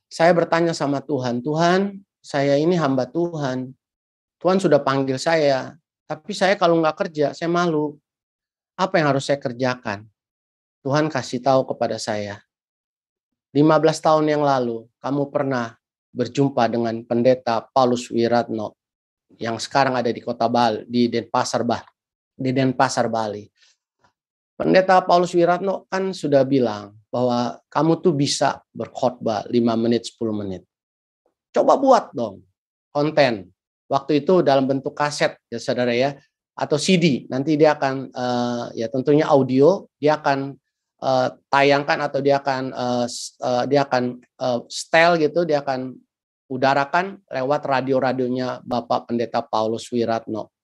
saya bertanya sama Tuhan, Tuhan, saya ini hamba Tuhan. Tuhan sudah panggil saya, tapi saya kalau nggak kerja, saya malu. Apa yang harus saya kerjakan? Tuhan kasih tahu kepada saya. 15 tahun yang lalu, kamu pernah berjumpa dengan pendeta Paulus Wiratno yang sekarang ada di kota Bali, di Denpasar, bah, di Denpasar Bali. Pendeta Paulus Wiratno kan sudah bilang bahwa kamu tuh bisa berkhotbah 5 menit, 10 menit. Coba buat dong konten. Waktu itu dalam bentuk kaset ya saudara ya atau CD. Nanti dia akan uh, ya tentunya audio, dia akan uh, tayangkan atau dia akan uh, uh, dia akan uh, style gitu, dia akan udarakan lewat radio-radionya Bapak Pendeta Paulus Wiratno.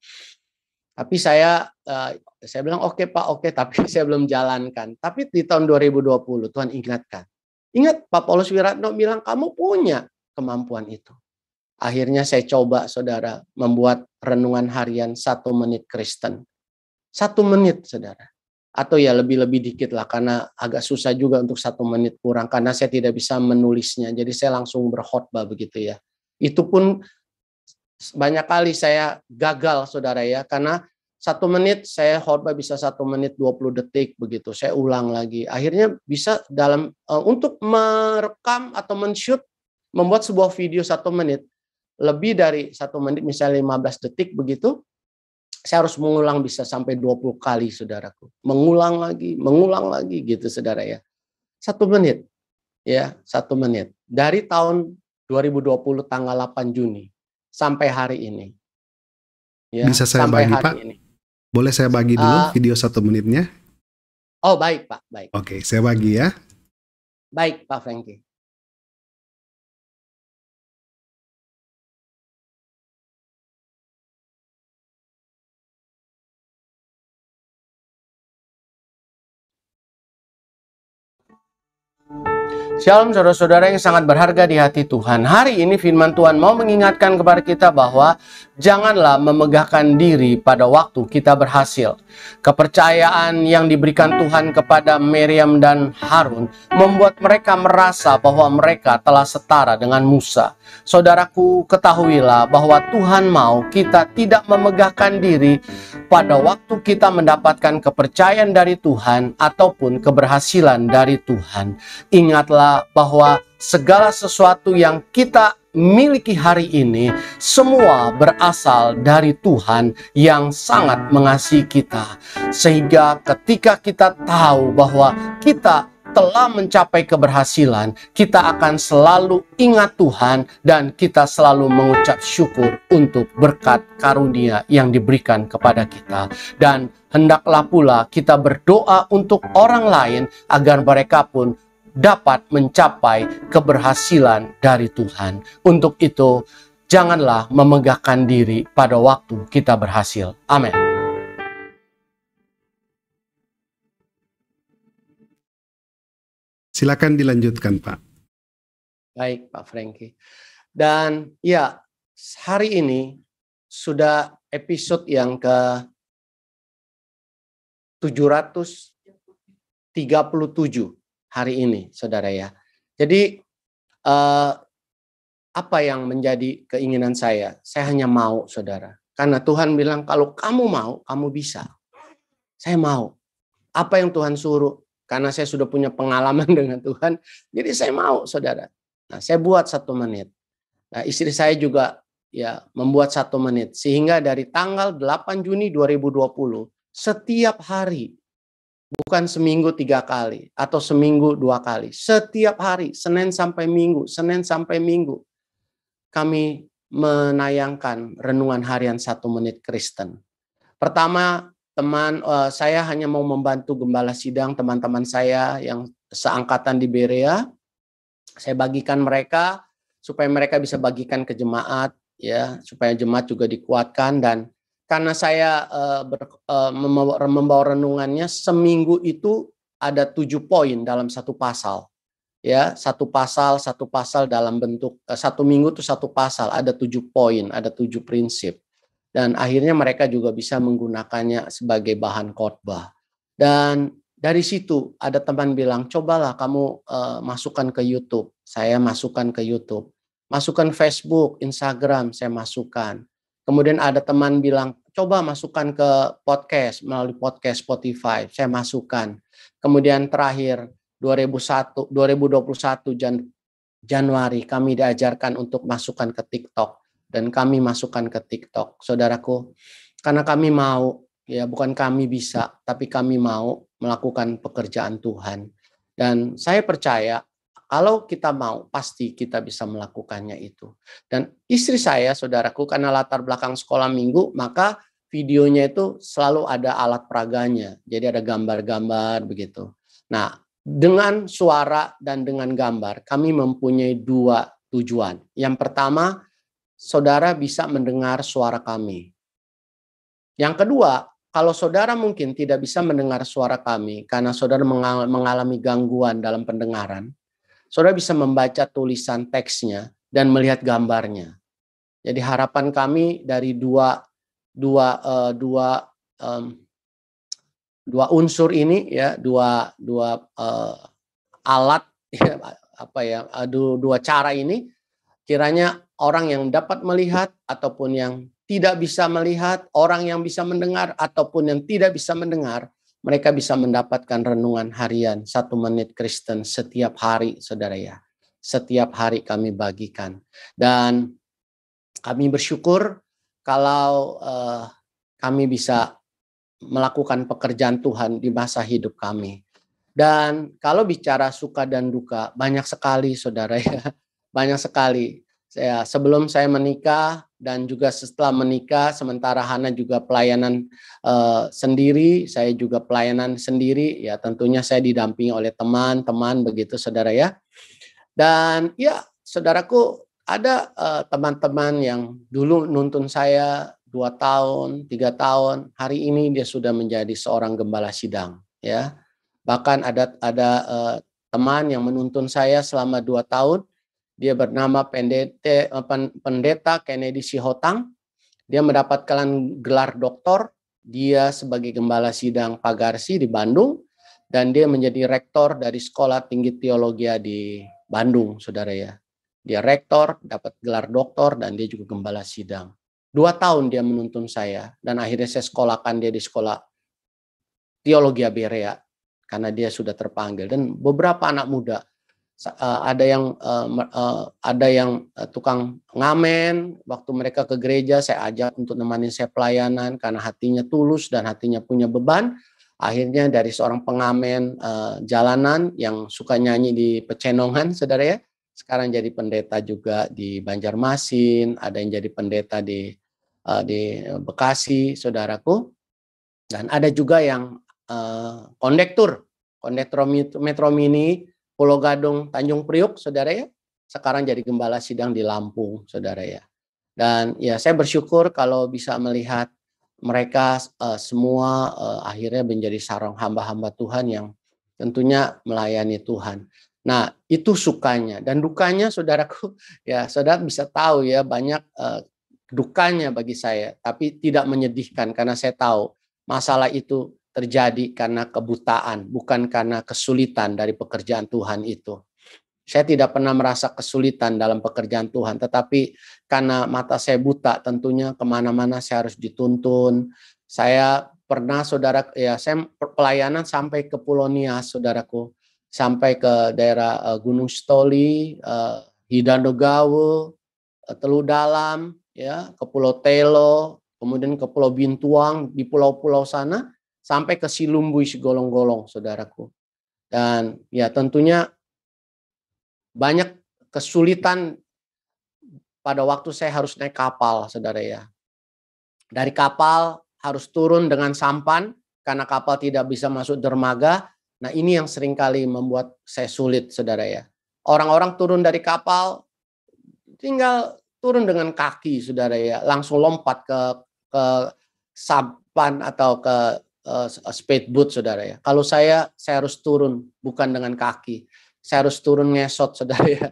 Tapi saya uh, saya bilang oke okay, Pak, oke, okay, [laughs] tapi saya belum jalankan. Tapi di tahun 2020 Tuhan ingatkan. Ingat Pak Paulus Wiratno bilang kamu punya kemampuan itu. Akhirnya saya coba saudara membuat renungan harian satu menit Kristen. Satu menit saudara atau ya lebih-lebih dikit lah karena agak susah juga untuk satu menit kurang karena saya tidak bisa menulisnya jadi saya langsung berkhotbah begitu ya itu pun banyak kali saya gagal saudara ya karena satu menit saya khotbah bisa satu menit 20 detik begitu saya ulang lagi akhirnya bisa dalam eh, untuk merekam atau men-shoot membuat sebuah video satu menit lebih dari satu menit misalnya 15 detik begitu saya harus mengulang bisa sampai 20 kali saudaraku. Mengulang lagi, mengulang lagi gitu saudara ya. Satu menit. Ya, satu menit. Dari tahun 2020 tanggal 8 Juni sampai hari ini. Ya, bisa saya bagi hari Pak? Ini. Boleh saya bagi dulu uh, video satu menitnya? Oh baik Pak, baik. Oke, saya bagi ya. Baik Pak Frankie. Shalom saudara-saudara yang sangat berharga di hati Tuhan. Hari ini firman Tuhan mau mengingatkan kepada kita bahwa janganlah memegahkan diri pada waktu kita berhasil. Kepercayaan yang diberikan Tuhan kepada Miriam dan Harun membuat mereka merasa bahwa mereka telah setara dengan Musa. Saudaraku, ketahuilah bahwa Tuhan mau kita tidak memegahkan diri pada waktu kita mendapatkan kepercayaan dari Tuhan ataupun keberhasilan dari Tuhan. Ingat ingatlah bahwa segala sesuatu yang kita miliki hari ini semua berasal dari Tuhan yang sangat mengasihi kita. Sehingga ketika kita tahu bahwa kita telah mencapai keberhasilan, kita akan selalu ingat Tuhan dan kita selalu mengucap syukur untuk berkat karunia yang diberikan kepada kita. Dan hendaklah pula kita berdoa untuk orang lain agar mereka pun dapat mencapai keberhasilan dari Tuhan. Untuk itu, janganlah memegahkan diri pada waktu kita berhasil. Amin. Silakan dilanjutkan, Pak. Baik, Pak Franky. Dan ya, hari ini sudah episode yang ke 737 hari ini, saudara ya. Jadi eh, apa yang menjadi keinginan saya? Saya hanya mau, saudara. Karena Tuhan bilang kalau kamu mau, kamu bisa. Saya mau. Apa yang Tuhan suruh? Karena saya sudah punya pengalaman [laughs] dengan Tuhan, jadi saya mau, saudara. Nah, saya buat satu menit. Nah, istri saya juga ya membuat satu menit sehingga dari tanggal 8 Juni 2020 setiap hari bukan seminggu tiga kali atau seminggu dua kali. Setiap hari, Senin sampai Minggu, Senin sampai Minggu, kami menayangkan renungan harian satu menit Kristen. Pertama, teman eh, saya hanya mau membantu gembala sidang teman-teman saya yang seangkatan di Berea. Saya bagikan mereka supaya mereka bisa bagikan ke jemaat, ya supaya jemaat juga dikuatkan dan karena saya uh, ber, uh, membawa, membawa renungannya seminggu itu ada tujuh poin dalam satu pasal ya satu pasal satu pasal dalam bentuk uh, satu minggu itu satu pasal ada tujuh poin ada tujuh prinsip dan akhirnya mereka juga bisa menggunakannya sebagai bahan khotbah dan dari situ ada teman bilang cobalah kamu uh, masukkan ke YouTube saya masukkan ke YouTube masukkan Facebook Instagram saya masukkan Kemudian ada teman bilang, coba masukkan ke podcast melalui podcast Spotify. Saya masukkan. Kemudian terakhir 2001 2021 Jan Januari kami diajarkan untuk masukkan ke TikTok dan kami masukkan ke TikTok, saudaraku. Karena kami mau ya bukan kami bisa, tapi kami mau melakukan pekerjaan Tuhan. Dan saya percaya kalau kita mau, pasti kita bisa melakukannya itu. Dan istri saya, saudaraku, karena latar belakang sekolah minggu, maka videonya itu selalu ada alat peraganya. Jadi ada gambar-gambar begitu. Nah, dengan suara dan dengan gambar, kami mempunyai dua tujuan. Yang pertama, saudara bisa mendengar suara kami. Yang kedua, kalau saudara mungkin tidak bisa mendengar suara kami karena saudara mengalami gangguan dalam pendengaran, saudara bisa membaca tulisan teksnya dan melihat gambarnya. Jadi harapan kami dari dua dua uh, dua um, dua unsur ini ya dua dua uh, alat [laughs] ya, apa ya dua, dua cara ini kiranya orang yang dapat melihat ataupun yang tidak bisa melihat, orang yang bisa mendengar ataupun yang tidak bisa mendengar mereka bisa mendapatkan renungan harian satu menit Kristen setiap hari, saudara ya. Setiap hari kami bagikan dan kami bersyukur kalau uh, kami bisa melakukan pekerjaan Tuhan di masa hidup kami. Dan kalau bicara suka dan duka, banyak sekali saudara ya, [laughs] banyak sekali. Saya sebelum saya menikah, dan juga setelah menikah sementara Hana juga pelayanan uh, sendiri, saya juga pelayanan sendiri ya tentunya saya didampingi oleh teman-teman begitu saudara ya. Dan ya saudaraku ada teman eh, teman-teman yang dulu nuntun saya dua tahun, tiga tahun, hari ini dia sudah menjadi seorang gembala sidang ya. Bahkan ada ada uh, teman yang menuntun saya selama dua tahun dia bernama Pendete, eh, Pendeta Kennedy Sihotang. Dia mendapatkan gelar doktor. Dia sebagai gembala sidang Pagarsi di Bandung. Dan dia menjadi rektor dari Sekolah Tinggi Teologi di Bandung, saudara ya. Dia rektor, dapat gelar doktor, dan dia juga gembala sidang. Dua tahun dia menuntun saya, dan akhirnya saya sekolahkan dia di sekolah teologi Berea karena dia sudah terpanggil dan beberapa anak muda Eh, ada yang eh, eh, ada yang tukang ngamen waktu mereka ke gereja saya ajak untuk nemanin saya pelayanan karena hatinya tulus dan hatinya punya beban akhirnya dari seorang pengamen jalanan yang suka nyanyi di pecenongan saudara ya sekarang jadi pendeta juga di Banjarmasin ada yang jadi pendeta di di Bekasi saudaraku dan ada juga yang kondektur kondektur metro mini Pulau Gadung, Tanjung Priuk, saudara ya. Sekarang jadi gembala sidang di Lampung, saudara ya. Dan ya saya bersyukur kalau bisa melihat mereka uh, semua uh, akhirnya menjadi sarang hamba-hamba Tuhan yang tentunya melayani Tuhan. Nah, itu sukanya dan dukanya saudaraku [laughs] ya saudara bisa tahu ya banyak uh, dukanya bagi saya tapi tidak menyedihkan karena saya tahu masalah itu terjadi karena kebutaan, bukan karena kesulitan dari pekerjaan Tuhan itu. Saya tidak pernah merasa kesulitan dalam pekerjaan Tuhan, tetapi karena mata saya buta, tentunya kemana-mana saya harus dituntun. Saya pernah saudara, ya saya pelayanan sampai ke Pulau Nias, saudaraku, sampai ke daerah eh, Gunung Stoli, uh, eh, Hidandogawe, uh, Telu Dalam, ya ke Pulau Telo, kemudian ke Pulau Bintuang, di pulau-pulau sana sampai ke Silumbui Golong-Golong, saudaraku. Dan ya tentunya banyak kesulitan pada waktu saya harus naik kapal, saudara ya. Dari kapal harus turun dengan sampan karena kapal tidak bisa masuk dermaga. Nah ini yang seringkali membuat saya sulit, saudara ya. Orang-orang turun dari kapal, tinggal turun dengan kaki, saudara ya. Langsung lompat ke ke sampan atau ke uh, speed saudara ya. Kalau saya saya harus turun bukan dengan kaki. Saya harus turun ngesot [laughs] saudara ya.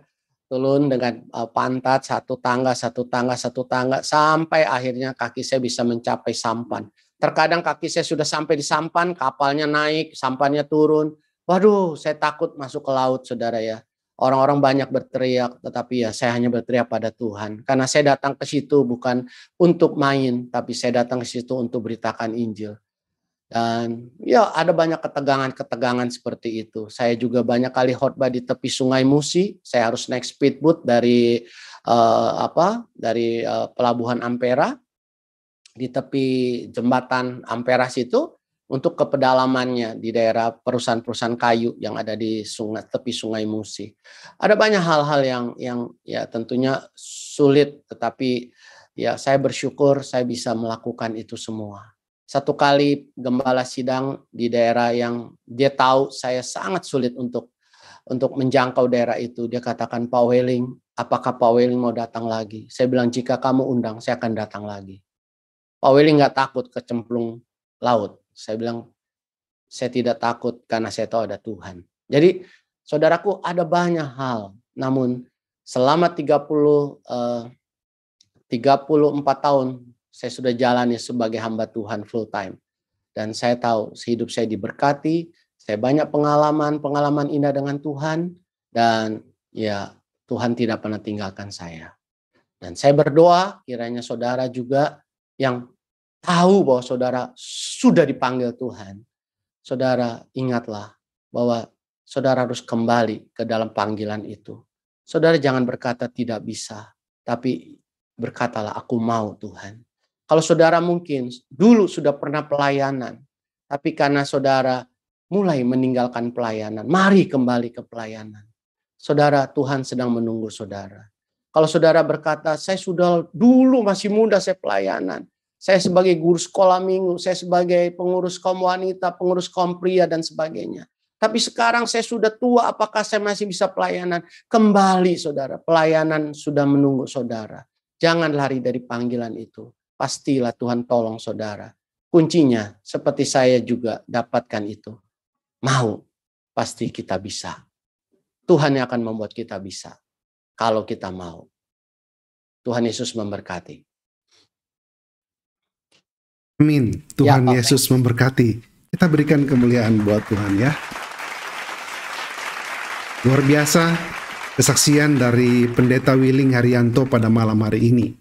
Turun dengan uh, pantat satu tangga satu tangga satu tangga sampai akhirnya kaki saya bisa mencapai sampan. Terkadang kaki saya sudah sampai di sampan, kapalnya naik, sampannya turun. Waduh, saya takut masuk ke laut saudara ya. Orang-orang banyak berteriak, tetapi ya saya hanya berteriak pada Tuhan. Karena saya datang ke situ bukan untuk main, tapi saya datang ke situ untuk beritakan Injil. Dan ya ada banyak ketegangan-ketegangan seperti itu. Saya juga banyak kali khotbah di tepi Sungai Musi. Saya harus naik speedboat dari uh, apa? Dari uh, pelabuhan Ampera di tepi jembatan Ampera situ untuk ke pedalamannya di daerah perusahaan-perusahaan kayu yang ada di sungai tepi Sungai Musi. Ada banyak hal-hal yang yang ya tentunya sulit tetapi ya saya bersyukur saya bisa melakukan itu semua satu kali gembala sidang di daerah yang dia tahu saya sangat sulit untuk untuk menjangkau daerah itu. Dia katakan Pak Weling, apakah Pak Weling mau datang lagi? Saya bilang jika kamu undang saya akan datang lagi. Pak Weling nggak takut kecemplung laut. Saya bilang saya tidak takut karena saya tahu ada Tuhan. Jadi saudaraku ada banyak hal. Namun selama 30 eh, 34 tahun saya sudah jalani sebagai hamba Tuhan full time. Dan saya tahu hidup saya diberkati, saya banyak pengalaman-pengalaman indah dengan Tuhan dan ya Tuhan tidak pernah tinggalkan saya. Dan saya berdoa kiranya saudara juga yang tahu bahwa saudara sudah dipanggil Tuhan, saudara ingatlah bahwa saudara harus kembali ke dalam panggilan itu. Saudara jangan berkata tidak bisa, tapi berkatalah aku mau Tuhan. Kalau saudara mungkin dulu sudah pernah pelayanan, tapi karena saudara mulai meninggalkan pelayanan, mari kembali ke pelayanan. Saudara, Tuhan sedang menunggu saudara. Kalau saudara berkata, saya sudah dulu masih muda saya pelayanan, saya sebagai guru sekolah minggu, saya sebagai pengurus kaum wanita, pengurus kaum pria, dan sebagainya. Tapi sekarang saya sudah tua, apakah saya masih bisa pelayanan? Kembali saudara, pelayanan sudah menunggu saudara. Jangan lari dari panggilan itu pastilah Tuhan tolong saudara. Kuncinya seperti saya juga dapatkan itu. Mau, pasti kita bisa. Tuhan yang akan membuat kita bisa. Kalau kita mau. Tuhan Yesus memberkati. Amin. Tuhan ya, Yesus memberkati. Kita berikan kemuliaan buat Tuhan ya. Luar biasa kesaksian dari Pendeta Wiling Haryanto pada malam hari ini.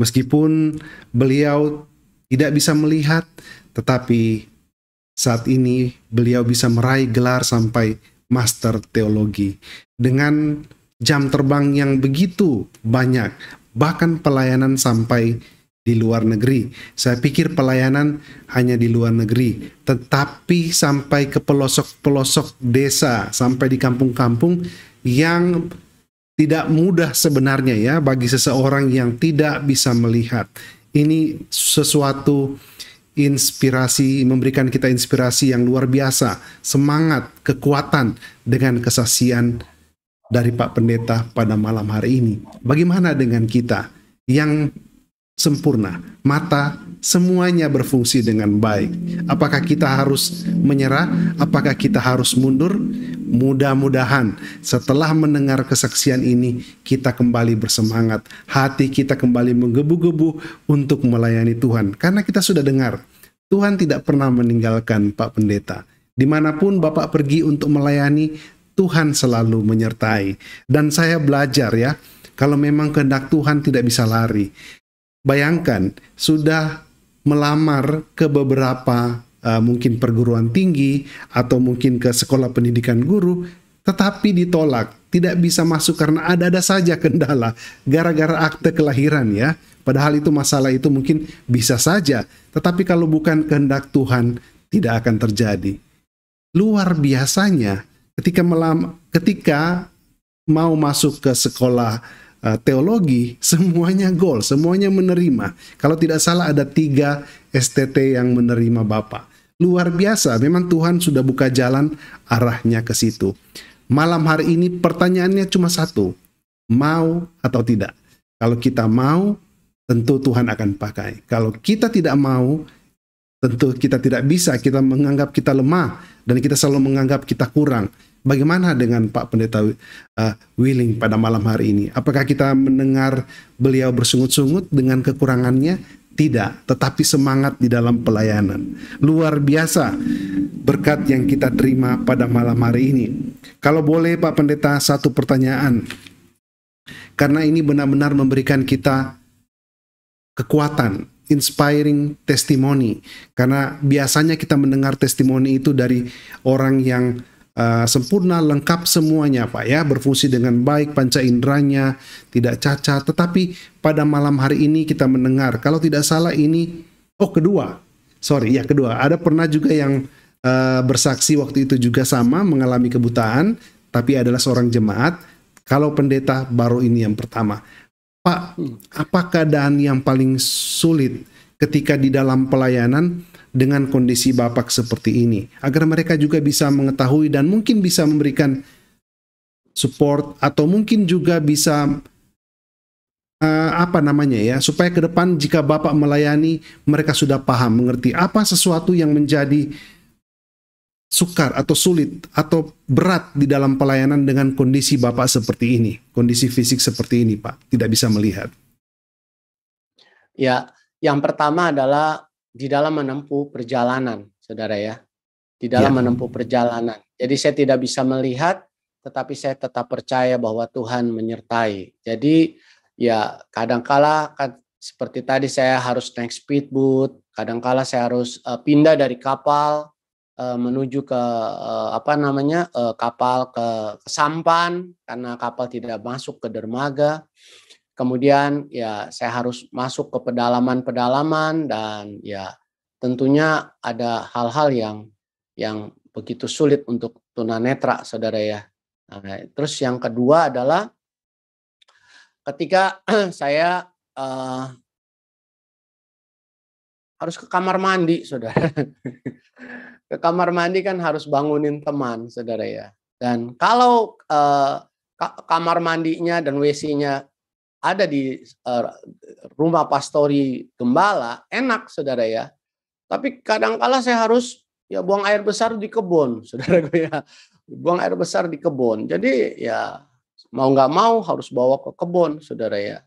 Meskipun beliau tidak bisa melihat, tetapi saat ini beliau bisa meraih gelar sampai master teologi dengan jam terbang yang begitu banyak, bahkan pelayanan sampai di luar negeri. Saya pikir pelayanan hanya di luar negeri, tetapi sampai ke pelosok-pelosok desa, sampai di kampung-kampung yang tidak mudah sebenarnya ya bagi seseorang yang tidak bisa melihat. Ini sesuatu inspirasi memberikan kita inspirasi yang luar biasa, semangat, kekuatan dengan kesaksian dari Pak Pendeta pada malam hari ini. Bagaimana dengan kita yang sempurna. Mata semuanya berfungsi dengan baik. Apakah kita harus menyerah? Apakah kita harus mundur? Mudah-mudahan setelah mendengar kesaksian ini kita kembali bersemangat, hati kita kembali menggebu-gebu untuk melayani Tuhan karena kita sudah dengar Tuhan tidak pernah meninggalkan Pak Pendeta. Dimanapun Bapak pergi untuk melayani, Tuhan selalu menyertai. Dan saya belajar ya, kalau memang kehendak Tuhan tidak bisa lari. Bayangkan sudah melamar ke beberapa uh, mungkin perguruan tinggi atau mungkin ke sekolah pendidikan guru tetapi ditolak, tidak bisa masuk karena ada-ada saja kendala gara-gara akte kelahiran ya. Padahal itu masalah itu mungkin bisa saja, tetapi kalau bukan kehendak Tuhan tidak akan terjadi. Luar biasanya ketika melam ketika mau masuk ke sekolah Eh, teologi semuanya gol, semuanya menerima. Kalau tidak salah ada tiga STT yang menerima Bapak. Luar biasa, memang Tuhan sudah buka jalan arahnya ke situ. Malam hari ini pertanyaannya cuma satu, mau atau tidak. Kalau kita mau, tentu Tuhan akan pakai. Kalau kita tidak mau, tentu kita tidak bisa. Kita menganggap kita lemah dan kita selalu menganggap kita kurang Bagaimana dengan Pak Pendeta uh, Willing pada malam hari ini? Apakah kita mendengar beliau bersungut-sungut dengan kekurangannya? Tidak, tetapi semangat di dalam pelayanan. Luar biasa berkat yang kita terima pada malam hari ini. Kalau boleh Pak Pendeta satu pertanyaan. Karena ini benar-benar memberikan kita kekuatan, inspiring testimony karena biasanya kita mendengar testimoni itu dari orang yang Eh, sempurna, lengkap semuanya Pak ya, berfungsi dengan baik panca inderanya, tidak cacat. Tetapi pada malam hari ini kita mendengar kalau tidak salah ini oh kedua. Sorry, ya kedua. Ada pernah juga yang uh, bersaksi waktu itu juga sama mengalami kebutaan tapi adalah seorang jemaat. Kalau pendeta baru ini yang pertama. Pak, hmm. apa keadaan yang paling sulit ketika di dalam pelayanan dengan kondisi Bapak seperti ini. Agar mereka juga bisa mengetahui dan mungkin bisa memberikan support atau mungkin juga bisa uh, apa namanya ya supaya ke depan jika bapak melayani mereka sudah paham mengerti apa sesuatu yang menjadi sukar atau sulit atau berat di dalam pelayanan dengan kondisi bapak seperti ini kondisi fisik seperti ini pak tidak bisa melihat ya yang pertama adalah di dalam menempuh perjalanan, saudara ya. Di dalam ya. menempuh perjalanan. Jadi saya tidak bisa melihat, tetapi saya tetap percaya bahwa Tuhan menyertai. Jadi ya kadangkala kan seperti tadi saya harus naik speedboat, kadangkala saya harus uh, pindah dari kapal uh, menuju ke uh, apa namanya uh, kapal ke, ke sampan karena kapal tidak masuk ke dermaga. Kemudian ya saya harus masuk ke pedalaman-pedalaman dan ya tentunya ada hal-hal yang yang begitu sulit untuk tunanetra, saudara ya. Nah, terus yang kedua adalah ketika [clears throat] saya uh, harus ke kamar mandi, saudara. [laughs] ke kamar mandi kan harus bangunin teman, saudara ya. Dan kalau uh, kamar mandinya dan WC-nya ada di eh, rumah pastori gembala, enak saudara ya. Tapi kadangkala saya harus ya buang air besar di kebun, [laughs] saudara ya. Buang air besar di kebun. Jadi ya mau nggak mau harus bawa ke kebun, saudara ya.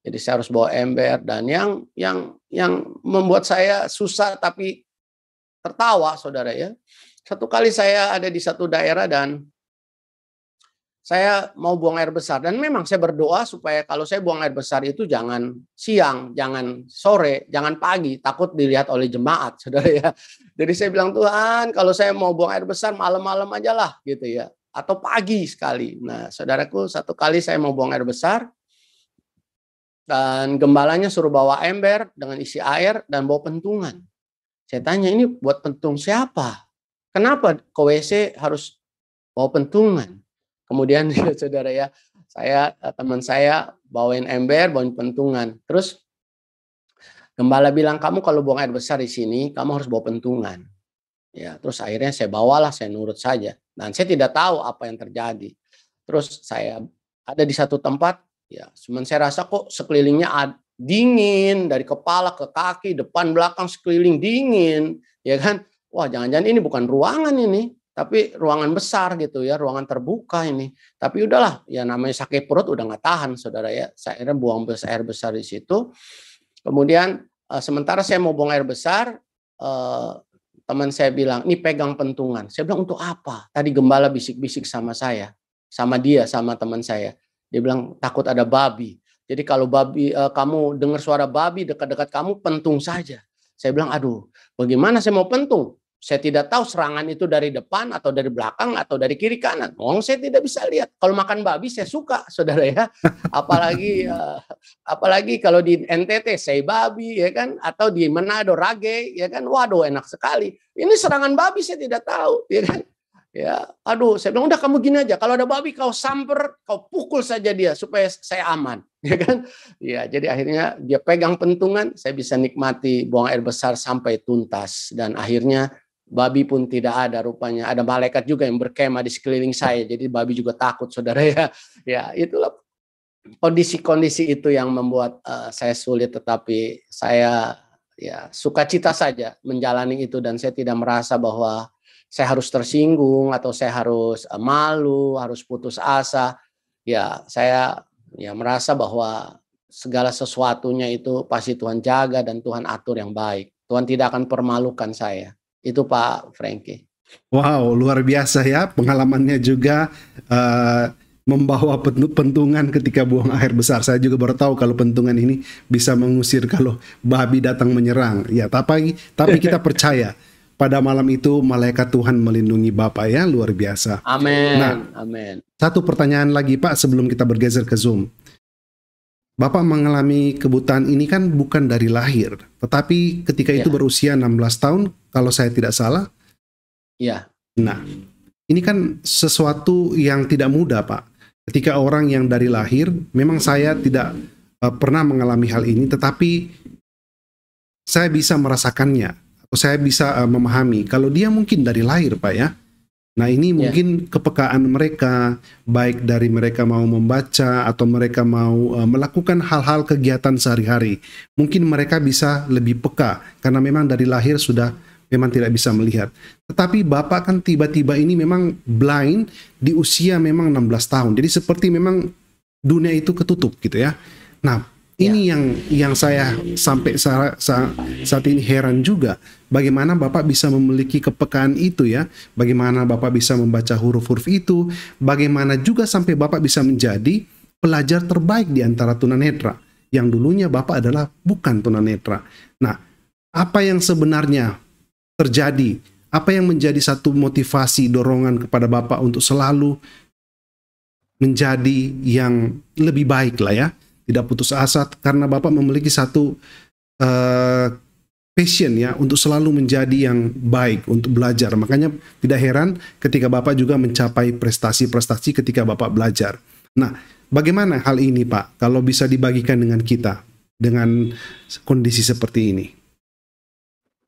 Jadi saya harus bawa ember dan yang yang yang membuat saya susah tapi tertawa, saudara ya. Satu kali saya ada di satu daerah dan saya mau buang air besar dan memang saya berdoa supaya kalau saya buang air besar itu jangan siang, jangan sore, jangan pagi, takut dilihat oleh jemaat, [laughs] saudara ya. Jadi saya bilang Tuhan, kalau saya mau buang air besar malam-malam aja lah, gitu ya, atau pagi sekali. Nah, saudaraku, satu kali saya mau buang air besar dan gembalanya suruh bawa ember dengan isi air dan bawa pentungan. Saya tanya ini buat pentung siapa? Kenapa ke WC harus bawa pentungan? Kemudian [laughs] ya, saudara ya, saya eh, teman saya bawain ember, bawain pentungan. Terus gembala bilang kamu kalau buang air besar di sini, kamu harus bawa pentungan. Ya, terus akhirnya saya bawalah, saya nurut saja. Dan saya tidak tahu apa yang terjadi. Terus saya ada di satu tempat, ya, cuman saya rasa kok sekelilingnya ad, dingin dari kepala ke kaki, depan belakang sekeliling dingin, ya kan? Wah, jangan-jangan ini bukan ruangan ini tapi ruangan besar gitu ya, ruangan terbuka ini. Tapi udahlah, ya namanya sakit perut udah nggak tahan, saudara ya. Saya akhirnya buang air besar di situ. Kemudian eh, sementara saya mau buang air besar, eh, teman saya bilang, ini pegang pentungan. Saya bilang untuk apa? Tadi gembala bisik-bisik sama saya, sama dia, sama teman saya. Dia bilang takut ada babi. Jadi kalau babi eh, kamu dengar suara babi dekat-dekat kamu pentung saja. Saya bilang, aduh, bagaimana saya mau pentung? Saya tidak tahu serangan itu dari depan atau dari belakang atau dari kiri kanan. Ngomong saya tidak bisa lihat. Kalau makan babi saya suka, [laughs] saudara ya. Apalagi uh, [laughs] apalagi kalau di NTT saya babi ya kan, atau di Manado rage ya kan. Waduh enak sekali. Ini serangan babi saya tidak tahu [laughs] ya kan. Ya, aduh, saya bilang udah kamu gini aja. Kalau ada babi kau samper, kau pukul saja dia supaya saya aman, ya kan? Ya, jadi akhirnya dia pegang pentungan, saya bisa nikmati buang air besar sampai tuntas dan akhirnya babi pun tidak ada rupanya. Ada malaikat juga yang berkemah di sekeliling saya. Jadi babi juga takut saudara ya. Ya itulah kondisi-kondisi itu yang membuat uh, saya sulit tetapi saya ya sukacita saja menjalani itu dan saya tidak merasa bahwa saya harus tersinggung atau saya harus uh, malu, harus putus asa. Ya, saya ya merasa bahwa segala sesuatunya itu pasti Tuhan jaga dan Tuhan atur yang baik. Tuhan tidak akan permalukan saya. Itu Pak Frankie. Wow, luar biasa ya pengalamannya juga uh, membawa pentungan ketika buang air besar. Saya juga baru tahu kalau pentungan ini bisa mengusir kalau babi datang menyerang. Ya, tapi tapi kita [laughs] percaya pada malam itu malaikat Tuhan melindungi Bapak ya, luar biasa. Amin. Nah, amin. Satu pertanyaan lagi Pak sebelum kita bergeser ke Zoom. Bapak mengalami kebutaan ini kan bukan dari lahir, tetapi ketika ya. itu berusia 16 tahun, kalau saya tidak salah. Ya. Nah, ini kan sesuatu yang tidak mudah, Pak. Ketika orang yang dari lahir, memang saya tidak uh, pernah mengalami hal ini, tetapi saya bisa merasakannya. atau Saya bisa uh, memahami. Kalau dia mungkin dari lahir, Pak ya, Nah ini ya. mungkin kepekaan mereka, baik dari mereka mau membaca atau mereka mau uh, melakukan hal-hal kegiatan sehari-hari, mungkin mereka bisa lebih peka karena memang dari lahir sudah memang tidak bisa melihat. Tetapi bapak kan tiba-tiba ini memang blind di usia memang 16 tahun. Jadi seperti memang dunia itu ketutup gitu ya. Nah Iya. Ini yang yang saya sampai saat, saat ini heran juga bagaimana Bapak bisa memiliki kepekaan itu ya, bagaimana Bapak bisa membaca huruf-huruf itu, bagaimana juga sampai Bapak bisa menjadi pelajar terbaik di antara tunanetra yang dulunya Bapak adalah bukan tunanetra. Nah, apa yang sebenarnya terjadi? Apa yang menjadi satu motivasi dorongan kepada Bapak untuk selalu menjadi yang lebih baik lah ya? tidak putus asa karena Bapak memiliki satu uh, passion ya untuk selalu menjadi yang baik untuk belajar. Makanya tidak heran ketika Bapak juga mencapai prestasi-prestasi ketika Bapak belajar. Nah, bagaimana hal ini, Pak? Kalau bisa dibagikan dengan kita dengan kondisi seperti ini.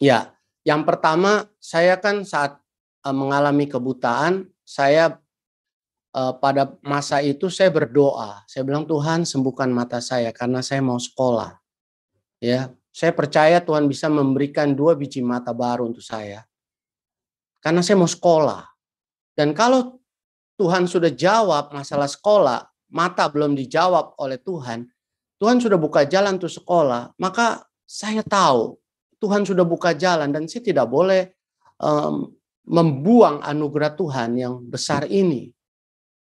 Ya, yang pertama saya kan saat eh, mengalami kebutaan, saya Eh, pada masa itu saya berdoa. Saya bilang Tuhan sembuhkan mata saya karena saya mau sekolah. Ya, saya percaya Tuhan bisa memberikan dua biji mata baru untuk saya. Karena saya mau sekolah. Dan kalau Tuhan sudah jawab masalah sekolah, mata belum dijawab oleh Tuhan, Tuhan sudah buka jalan untuk sekolah, maka saya tahu Tuhan sudah buka jalan dan saya tidak boleh um, membuang anugerah Tuhan yang besar ini.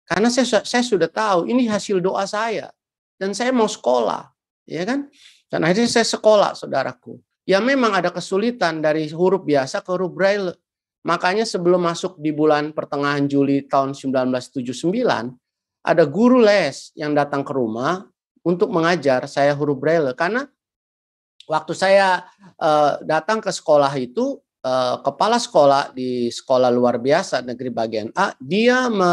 Karena saya, saya sudah tahu ini hasil doa saya dan saya mau sekolah, ya kan? Dan akhirnya saya sekolah, saudaraku. Ya memang ada kesulitan dari huruf biasa ke huruf braille. Makanya sebelum masuk di bulan pertengahan Juli tahun 1979, ada guru les yang datang ke rumah untuk mengajar saya huruf braille karena waktu saya uh, datang ke sekolah itu Eh, kepala sekolah di sekolah luar biasa negeri bagian A, dia me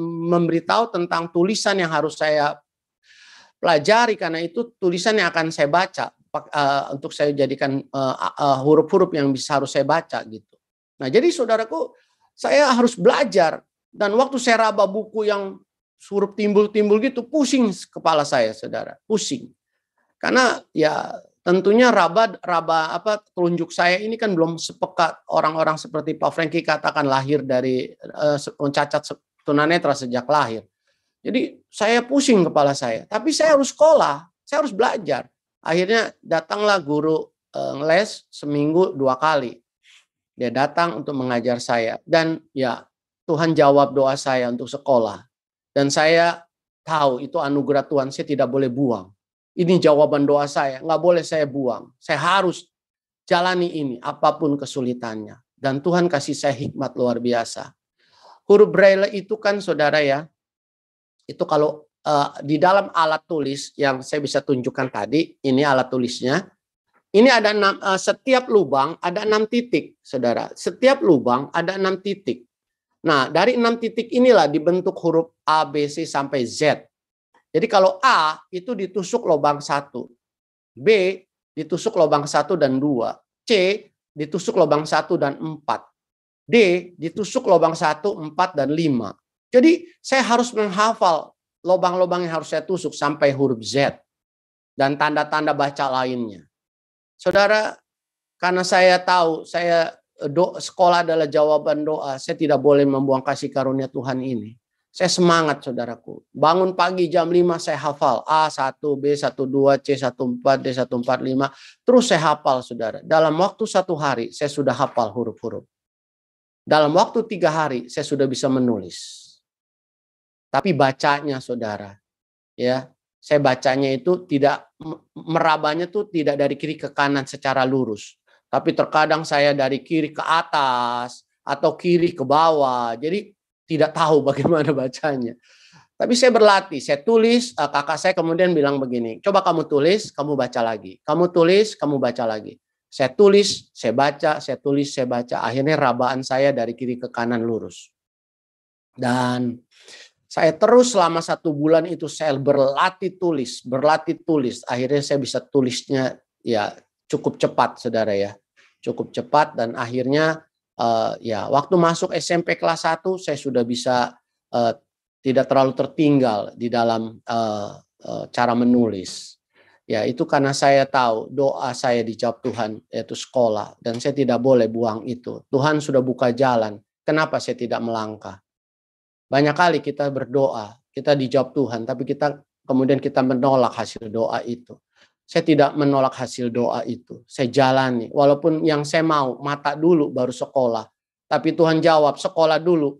memberitahu tentang tulisan yang harus saya pelajari karena itu tulisan yang akan saya baca uh, untuk saya jadikan eh, huruf-huruf uh, uh, yang bisa harus saya baca gitu. Nah, jadi saudaraku, saya harus belajar dan waktu saya raba buku yang huruf timbul-timbul gitu pusing kepala saya, saudara, pusing. Karena ya tentunya raba raba apa telunjuk saya ini kan belum sepekat orang-orang seperti Pak Franky katakan lahir dari uh, eh, cacat tunanetra sejak lahir. Jadi saya pusing kepala saya, tapi saya harus sekolah, saya harus belajar. Akhirnya datanglah guru uh, eh, les seminggu dua kali. Dia datang untuk mengajar saya dan ya Tuhan jawab doa saya untuk sekolah. Dan saya tahu itu anugerah Tuhan saya tidak boleh buang. Ini jawaban doa saya. Nggak boleh saya buang. Saya harus jalani ini apapun kesulitannya. Dan Tuhan kasih saya hikmat luar biasa. Huruf Braille itu kan saudara ya, itu kalau uh, di dalam alat tulis yang saya bisa tunjukkan tadi, ini alat tulisnya. Ini ada enam, uh, setiap lubang ada enam titik, saudara. Setiap lubang ada enam titik. Nah, dari enam titik inilah dibentuk huruf A, B, C sampai Z. Jadi kalau A itu ditusuk lubang satu, B ditusuk lubang satu dan dua, C ditusuk lubang satu dan empat, D ditusuk lubang satu, empat dan lima. Jadi saya harus menghafal lubang-lubang yang harus saya tusuk sampai huruf Z dan tanda-tanda baca lainnya. Saudara, karena saya tahu saya do, sekolah adalah jawaban doa, saya tidak boleh membuang kasih karunia Tuhan ini. Saya semangat saudaraku. Bangun pagi jam 5 saya hafal. A1, B12, C14, D145. Terus saya hafal saudara. Dalam waktu satu hari saya sudah hafal huruf-huruf. Dalam waktu tiga hari saya sudah bisa menulis. Tapi bacanya saudara. ya Saya bacanya itu tidak, merabanya tuh tidak dari kiri ke kanan secara lurus. Tapi terkadang saya dari kiri ke atas atau kiri ke bawah. Jadi tidak tahu bagaimana bacanya. Tapi saya berlatih, saya tulis, eh, kakak saya kemudian bilang begini, coba kamu tulis, kamu baca lagi. Kamu tulis, kamu baca lagi. Saya tulis, saya baca, saya tulis, saya baca. Akhirnya rabaan saya dari kiri ke kanan lurus. Dan saya terus selama satu bulan itu saya berlatih tulis, berlatih tulis. Akhirnya saya bisa tulisnya ya cukup cepat saudara ya. Cukup cepat dan akhirnya uh, ya waktu masuk SMP kelas 1 saya sudah bisa uh, tidak terlalu tertinggal di dalam uh, uh, cara menulis. Ya, itu karena saya tahu doa saya dijawab Tuhan yaitu sekolah dan saya tidak boleh buang itu. Tuhan sudah buka jalan. Kenapa saya tidak melangkah? Banyak kali kita berdoa, kita dijawab Tuhan, tapi kita kemudian kita menolak hasil doa itu saya tidak menolak hasil doa itu. Saya jalani, walaupun yang saya mau mata dulu baru sekolah. Tapi Tuhan jawab sekolah dulu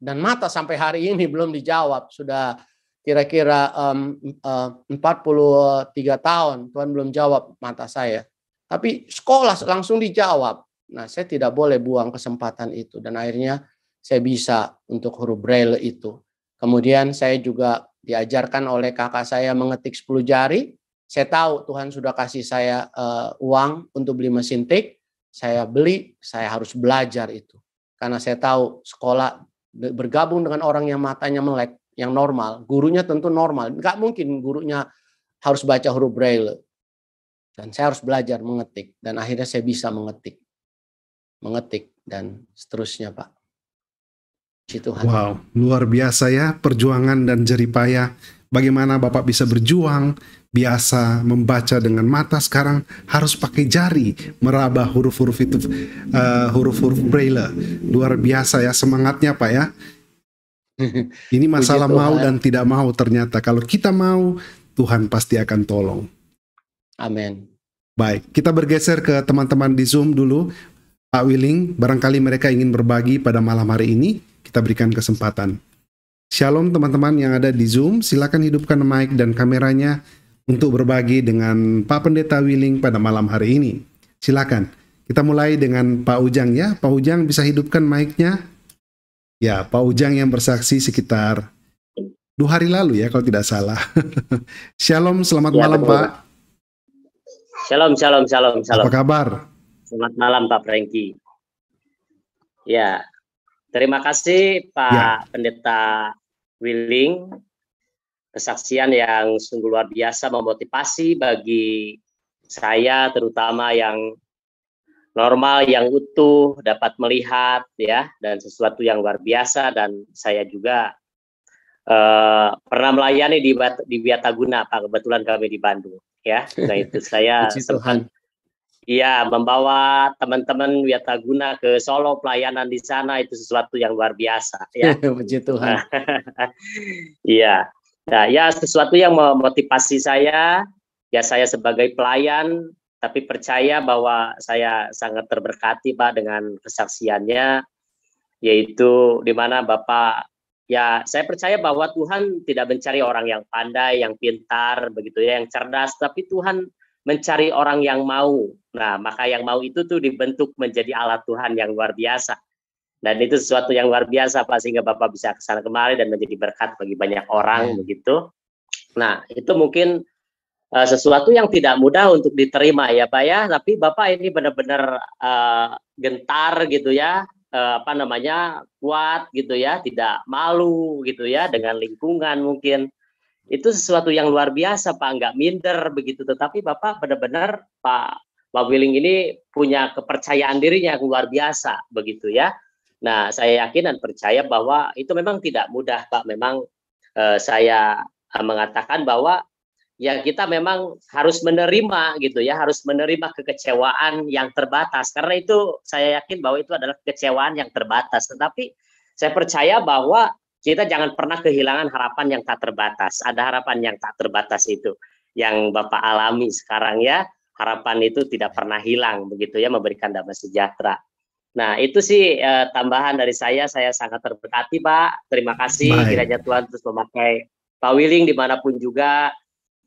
dan mata sampai hari ini belum dijawab. Sudah kira-kira um, uh, 43 tahun Tuhan belum jawab mata saya. Tapi sekolah langsung dijawab. Nah, saya tidak boleh buang kesempatan itu dan akhirnya saya bisa untuk huruf braille itu. Kemudian saya juga diajarkan oleh kakak saya mengetik 10 jari saya tahu Tuhan sudah kasih saya uh, uang untuk beli mesin tik, saya beli, saya harus belajar itu. Karena saya tahu sekolah bergabung dengan orang yang matanya melek, yang normal, gurunya tentu normal. Enggak mungkin gurunya harus baca huruf braille. Dan saya harus belajar mengetik. Dan akhirnya saya bisa mengetik. Mengetik dan seterusnya Pak. Wow, luar biasa ya perjuangan dan jeripaya bagaimana Bapak bisa berjuang, biasa membaca dengan mata sekarang harus pakai jari meraba huruf-huruf itu eh, huruf-huruf braille. Luar biasa ya semangatnya Pak ya. [laughs] Ini masalah mau dan tidak mau ternyata kalau kita mau Tuhan pasti akan tolong. Amin. Baik, kita bergeser ke teman-teman di Zoom dulu. Pak Willing, barangkali mereka ingin berbagi pada malam hari ini, kita berikan kesempatan. Shalom teman-teman yang ada di Zoom, silakan hidupkan mic dan kameranya untuk berbagi dengan Pak Pendeta Wiling pada malam hari ini. Silakan. Kita mulai dengan Pak Ujang ya. Pak Ujang bisa hidupkan mic-nya. Ya, Pak Ujang yang bersaksi sekitar dua hari lalu ya kalau tidak salah. [laughs] shalom, selamat ya, malam betul. Pak. Shalom, shalom, shalom, shalom. Apa kabar? Selamat malam Pak Franky. Ya, Terima kasih Pak ya. Pendeta Willing, kesaksian yang sungguh luar biasa memotivasi bagi saya terutama yang normal yang utuh dapat melihat ya dan sesuatu yang luar biasa dan saya juga uh, pernah melayani di di Biataguna Pak kebetulan kami di Bandung ya nah itu saya sempat Iya, membawa teman-teman Wiataguna ke Solo pelayanan di sana itu sesuatu yang luar biasa. Ya. [laughs] Puji Tuhan. [laughs] Iya. nah, ya sesuatu yang memotivasi saya. Ya saya sebagai pelayan, tapi percaya bahwa saya sangat terberkati Pak dengan kesaksiannya, yaitu di mana Bapak ya saya percaya bahwa Tuhan tidak mencari orang yang pandai, yang pintar, begitu ya, yang cerdas, tapi Tuhan mencari orang yang mau Nah, maka yang mau itu tuh dibentuk menjadi alat Tuhan yang luar biasa. Dan itu sesuatu yang luar biasa Pak sehingga Bapak bisa kesana kemari dan menjadi berkat bagi banyak orang hmm. begitu. Nah, itu mungkin uh, sesuatu yang tidak mudah untuk diterima ya Pak ya, tapi Bapak ini benar-benar uh, gentar gitu ya, uh, apa namanya? kuat gitu ya, tidak malu gitu ya dengan lingkungan mungkin itu sesuatu yang luar biasa Pak, nggak minder begitu. Tetapi Bapak benar-benar Pak Pak Willing ini punya kepercayaan dirinya yang luar biasa begitu ya. Nah, saya yakin dan percaya bahwa itu memang tidak mudah, Pak. Memang eh, saya eh, mengatakan bahwa ya kita memang harus menerima gitu ya, harus menerima kekecewaan yang terbatas. Karena itu saya yakin bahwa itu adalah kekecewaan yang terbatas. Tetapi saya percaya bahwa kita jangan pernah kehilangan harapan yang tak terbatas. Ada harapan yang tak terbatas itu yang Bapak alami sekarang ya harapan itu tidak pernah hilang begitu ya memberikan damai sejahtera. Nah, itu sih eh, tambahan dari saya. Saya sangat terberkati, Pak. Terima kasih. Baik. Kiranya Tuhan terus memakai Pak Wiling dimanapun juga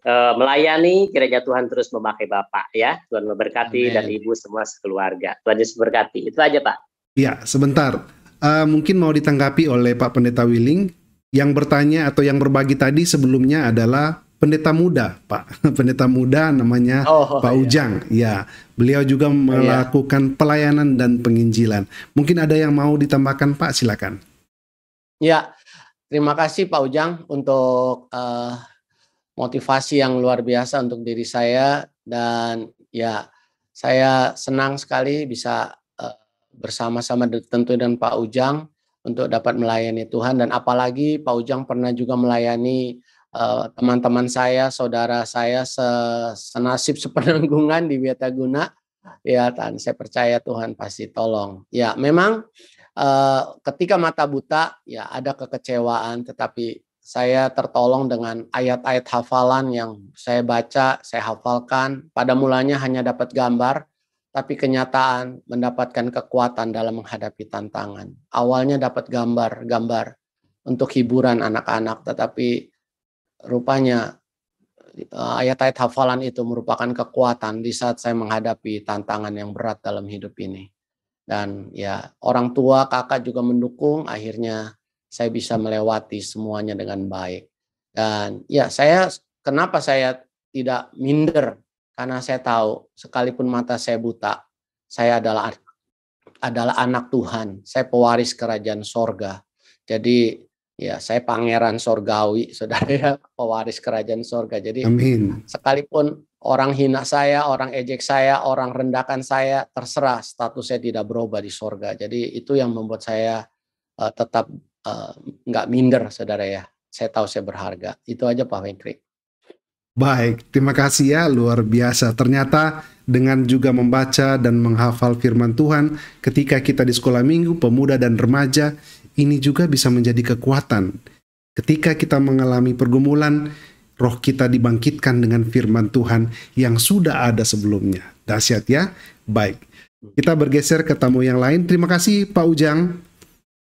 eh, melayani. Kiranya Tuhan terus memakai Bapak ya. Tuhan memberkati Amen. dan Ibu semua sekeluarga. Tuhan Yesus berkati. Itu aja, Pak. Ya, sebentar. Uh, mungkin mau ditanggapi oleh Pak Pendeta Wiling Yang bertanya atau yang berbagi tadi sebelumnya adalah pendeta muda, Pak. [laughs] Pendeta muda namanya oh, oh, Pak iya. Ujang. Ya, beliau juga oh, iya. melakukan iya. pelayanan dan penginjilan. Mungkin ada yang mau ditambahkan, Pak, silakan. Ya. Terima kasih Pak Ujang untuk uh, motivasi yang luar biasa untuk diri saya dan ya saya senang sekali bisa uh, bersama-sama tentu dan Pak Ujang untuk dapat melayani Tuhan dan apalagi Pak Ujang pernah juga melayani Eh, teman-teman uh, saya, saudara saya senasib sepenanggungan di Wiata Ya, Tuhan, saya percaya Tuhan pasti tolong. Ya, memang uh, ketika mata buta ya ada kekecewaan tetapi saya tertolong dengan ayat-ayat hafalan yang saya baca, saya hafalkan. Pada mulanya hanya dapat gambar, tapi kenyataan mendapatkan kekuatan dalam menghadapi tantangan. Awalnya dapat gambar-gambar untuk hiburan anak-anak, tetapi Rupanya eh, ayat-ayat hafalan itu merupakan kekuatan di saat saya menghadapi tantangan yang berat dalam hidup ini. Dan ya orang tua, kakak juga mendukung, akhirnya saya bisa melewati semuanya dengan baik. Dan ya saya, kenapa saya tidak minder? Karena saya tahu, sekalipun mata saya buta, saya adalah adalah anak Tuhan. Saya pewaris kerajaan sorga. Jadi Ya, saya pangeran sorgawi, [laughs] saudara ya, pewaris kerajaan sorga. Jadi, Amin. sekalipun orang hina saya, orang ejek saya, orang rendahkan saya, terserah status saya tidak berubah di sorga. Jadi, itu yang membuat saya uh, tetap eh, nggak uh, minder, saudara ya. Saya tahu saya berharga. Itu aja Pak Menteri. Baik, terima kasih ya, luar biasa. Ternyata dengan juga membaca dan menghafal firman Tuhan ketika kita di sekolah minggu, pemuda dan remaja, ini juga bisa menjadi kekuatan. Ketika kita mengalami pergumulan, roh kita dibangkitkan dengan firman Tuhan yang sudah ada sebelumnya. Dahsyat ya? Baik. Kita bergeser ke tamu yang lain. Terima kasih Pak Ujang.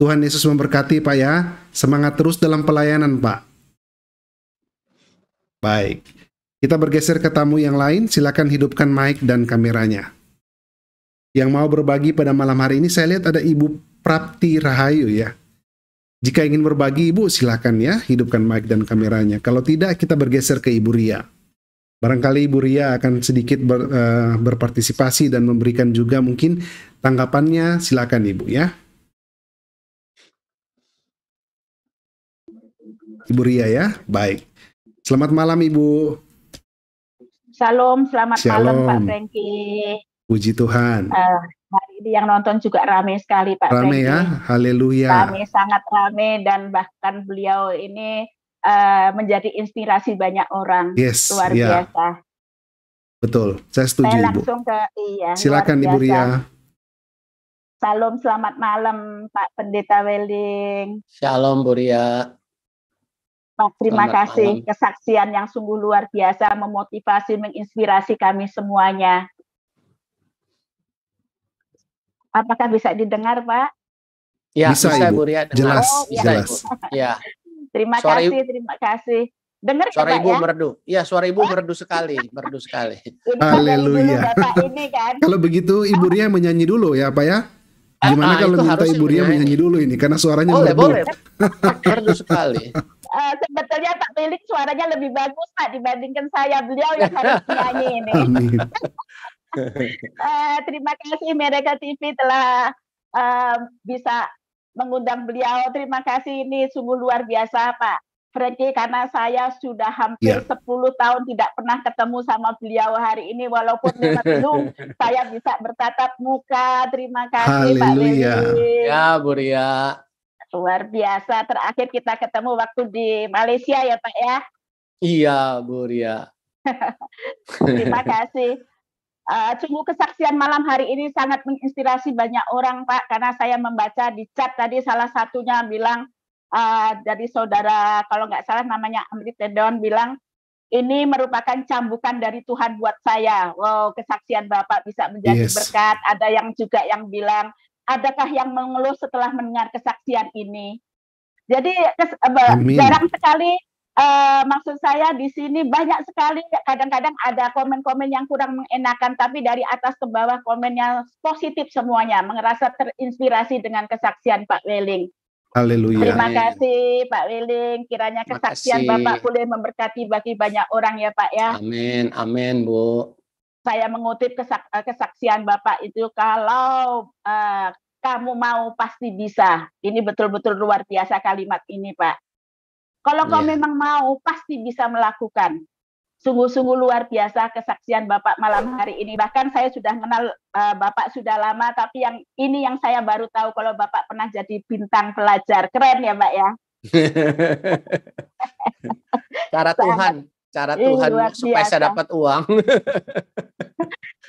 Tuhan Yesus memberkati Pak ya. Semangat terus dalam pelayanan Pak. Baik. Kita bergeser ke tamu yang lain. Silakan hidupkan mic dan kameranya. Yang mau berbagi pada malam hari ini saya lihat ada Ibu Prapti Rahayu ya. Jika ingin berbagi Ibu, silakan ya hidupkan mic dan kameranya. Kalau tidak, kita bergeser ke Ibu Ria. Barangkali Ibu Ria akan sedikit ber, uh, berpartisipasi dan memberikan juga mungkin tanggapannya. Silakan Ibu ya. Ibu Ria ya, baik. Selamat malam Ibu. Shalom, selamat Shalom. malam Pak Frankie. Puji Tuhan. Uh, hari ini yang nonton juga rame sekali Pak. Rame Fendi. ya, haleluya. Rame sangat rame dan bahkan beliau ini uh, menjadi inspirasi banyak orang. Yes, luar yeah. biasa. Betul, saya setuju saya langsung Ibu. Ke, iya, Silakan Ibu Ria. Salam selamat malam Pak Pendeta Weling. Shalom Bu Ria. Pak, terima selamat kasih malam. kesaksian yang sungguh luar biasa memotivasi, menginspirasi kami semuanya. Apakah bisa didengar, Pak? Ya, bisa, bisa Ibu. Ya, jelas, oh, ya, jelas. [laughs] Ya. terima suara kasih, ibu, terima kasih. Dengar ya, suara Ibu ya? merdu. Iya, suara Ibu [laughs] merdu sekali, merdu sekali. Kan Haleluya. Kan? [laughs] kalau begitu Ibu Ria menyanyi dulu ya, Pak ya? Ah, Gimana nah, kalau minta Ibu Ria menyanyi dulu ini karena suaranya boleh, merdu. Boleh, merdu sekali. Uh, sebetulnya Pak Milik suaranya lebih bagus Pak dibandingkan saya beliau yang harus nyanyi ini. Eh, terima kasih Mereka TV telah uh, bisa mengundang beliau. Terima kasih ini sungguh luar biasa Pak Freddy, karena saya sudah hampir yeah. Ya. 10 tahun tidak pernah ketemu sama beliau hari ini walaupun di [laughs] saya bisa bertatap muka. Terima kasih Haleluya. Pak Lili. Ya Bu Ria. Luar biasa. Terakhir kita ketemu waktu di Malaysia ya Pak ya. Iya Bu Ria. [laughs] Terima kasih. Uh, eh, sungguh kesaksian malam hari ini sangat menginspirasi banyak orang Pak karena saya membaca di chat tadi salah satunya bilang uh, eh, dari saudara kalau nggak salah namanya Amri Tedon bilang ini merupakan cambukan dari Tuhan buat saya. Wow kesaksian Bapak bisa menjadi yes. berkat. Ada yang juga yang bilang adakah yang mengeluh setelah mendengar kesaksian ini? Jadi kes, eh, jarang sekali uh, maksud saya di sini banyak sekali kadang-kadang ada komen-komen yang kurang mengenakan tapi dari atas ke bawah komennya positif semuanya merasa terinspirasi dengan kesaksian Pak Weling. Haleluya. Terima kasih Pak Weling. Kiranya kesaksian Bapak boleh memberkati bagi banyak orang ya Pak ya. Amin, amin Bu. Saya mengutip kesak eh, kesaksian Bapak itu kalau uh, kamu mau pasti bisa. Ini betul-betul luar biasa kalimat ini Pak kalau kau iya. memang mau, pasti bisa melakukan. Sungguh-sungguh luar biasa kesaksian Bapak malam hari ini. Bahkan saya sudah kenal uh, eh, Bapak sudah lama, tapi yang ini yang saya baru tahu kalau Bapak pernah jadi bintang pelajar. Keren ya, Mbak ya. [laughs] Cara Tuhan cara Ih, Tuhan supaya saya dapat uang. [laughs]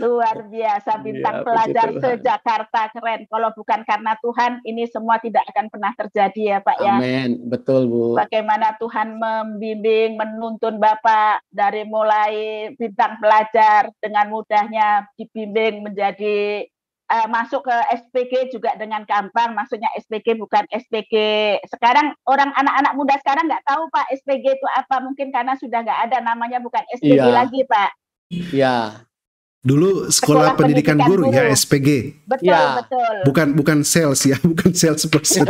luar biasa iya, bintang ya, pelajar se Jakarta keren. Kalau bukan karena Tuhan ini semua tidak akan pernah terjadi ya Pak Amen. ya. Amin, betul Bu. Bagaimana Tuhan membimbing, menuntun Bapak dari mulai bintang pelajar dengan mudahnya dibimbing menjadi uh, masuk ke SPG juga dengan gampang. Maksudnya SPG bukan SPG sekarang orang anak-anak muda sekarang nggak tahu Pak SPG itu apa. Mungkin karena sudah nggak ada namanya bukan SPG iya. lagi Pak. Iya. Dulu sekolah, sekolah pendidikan, pendidikan guru, ya, guru ya SPG. Betul, ya. betul. Bukan bukan sales ya, [laughs] bukan sales person. [laughs]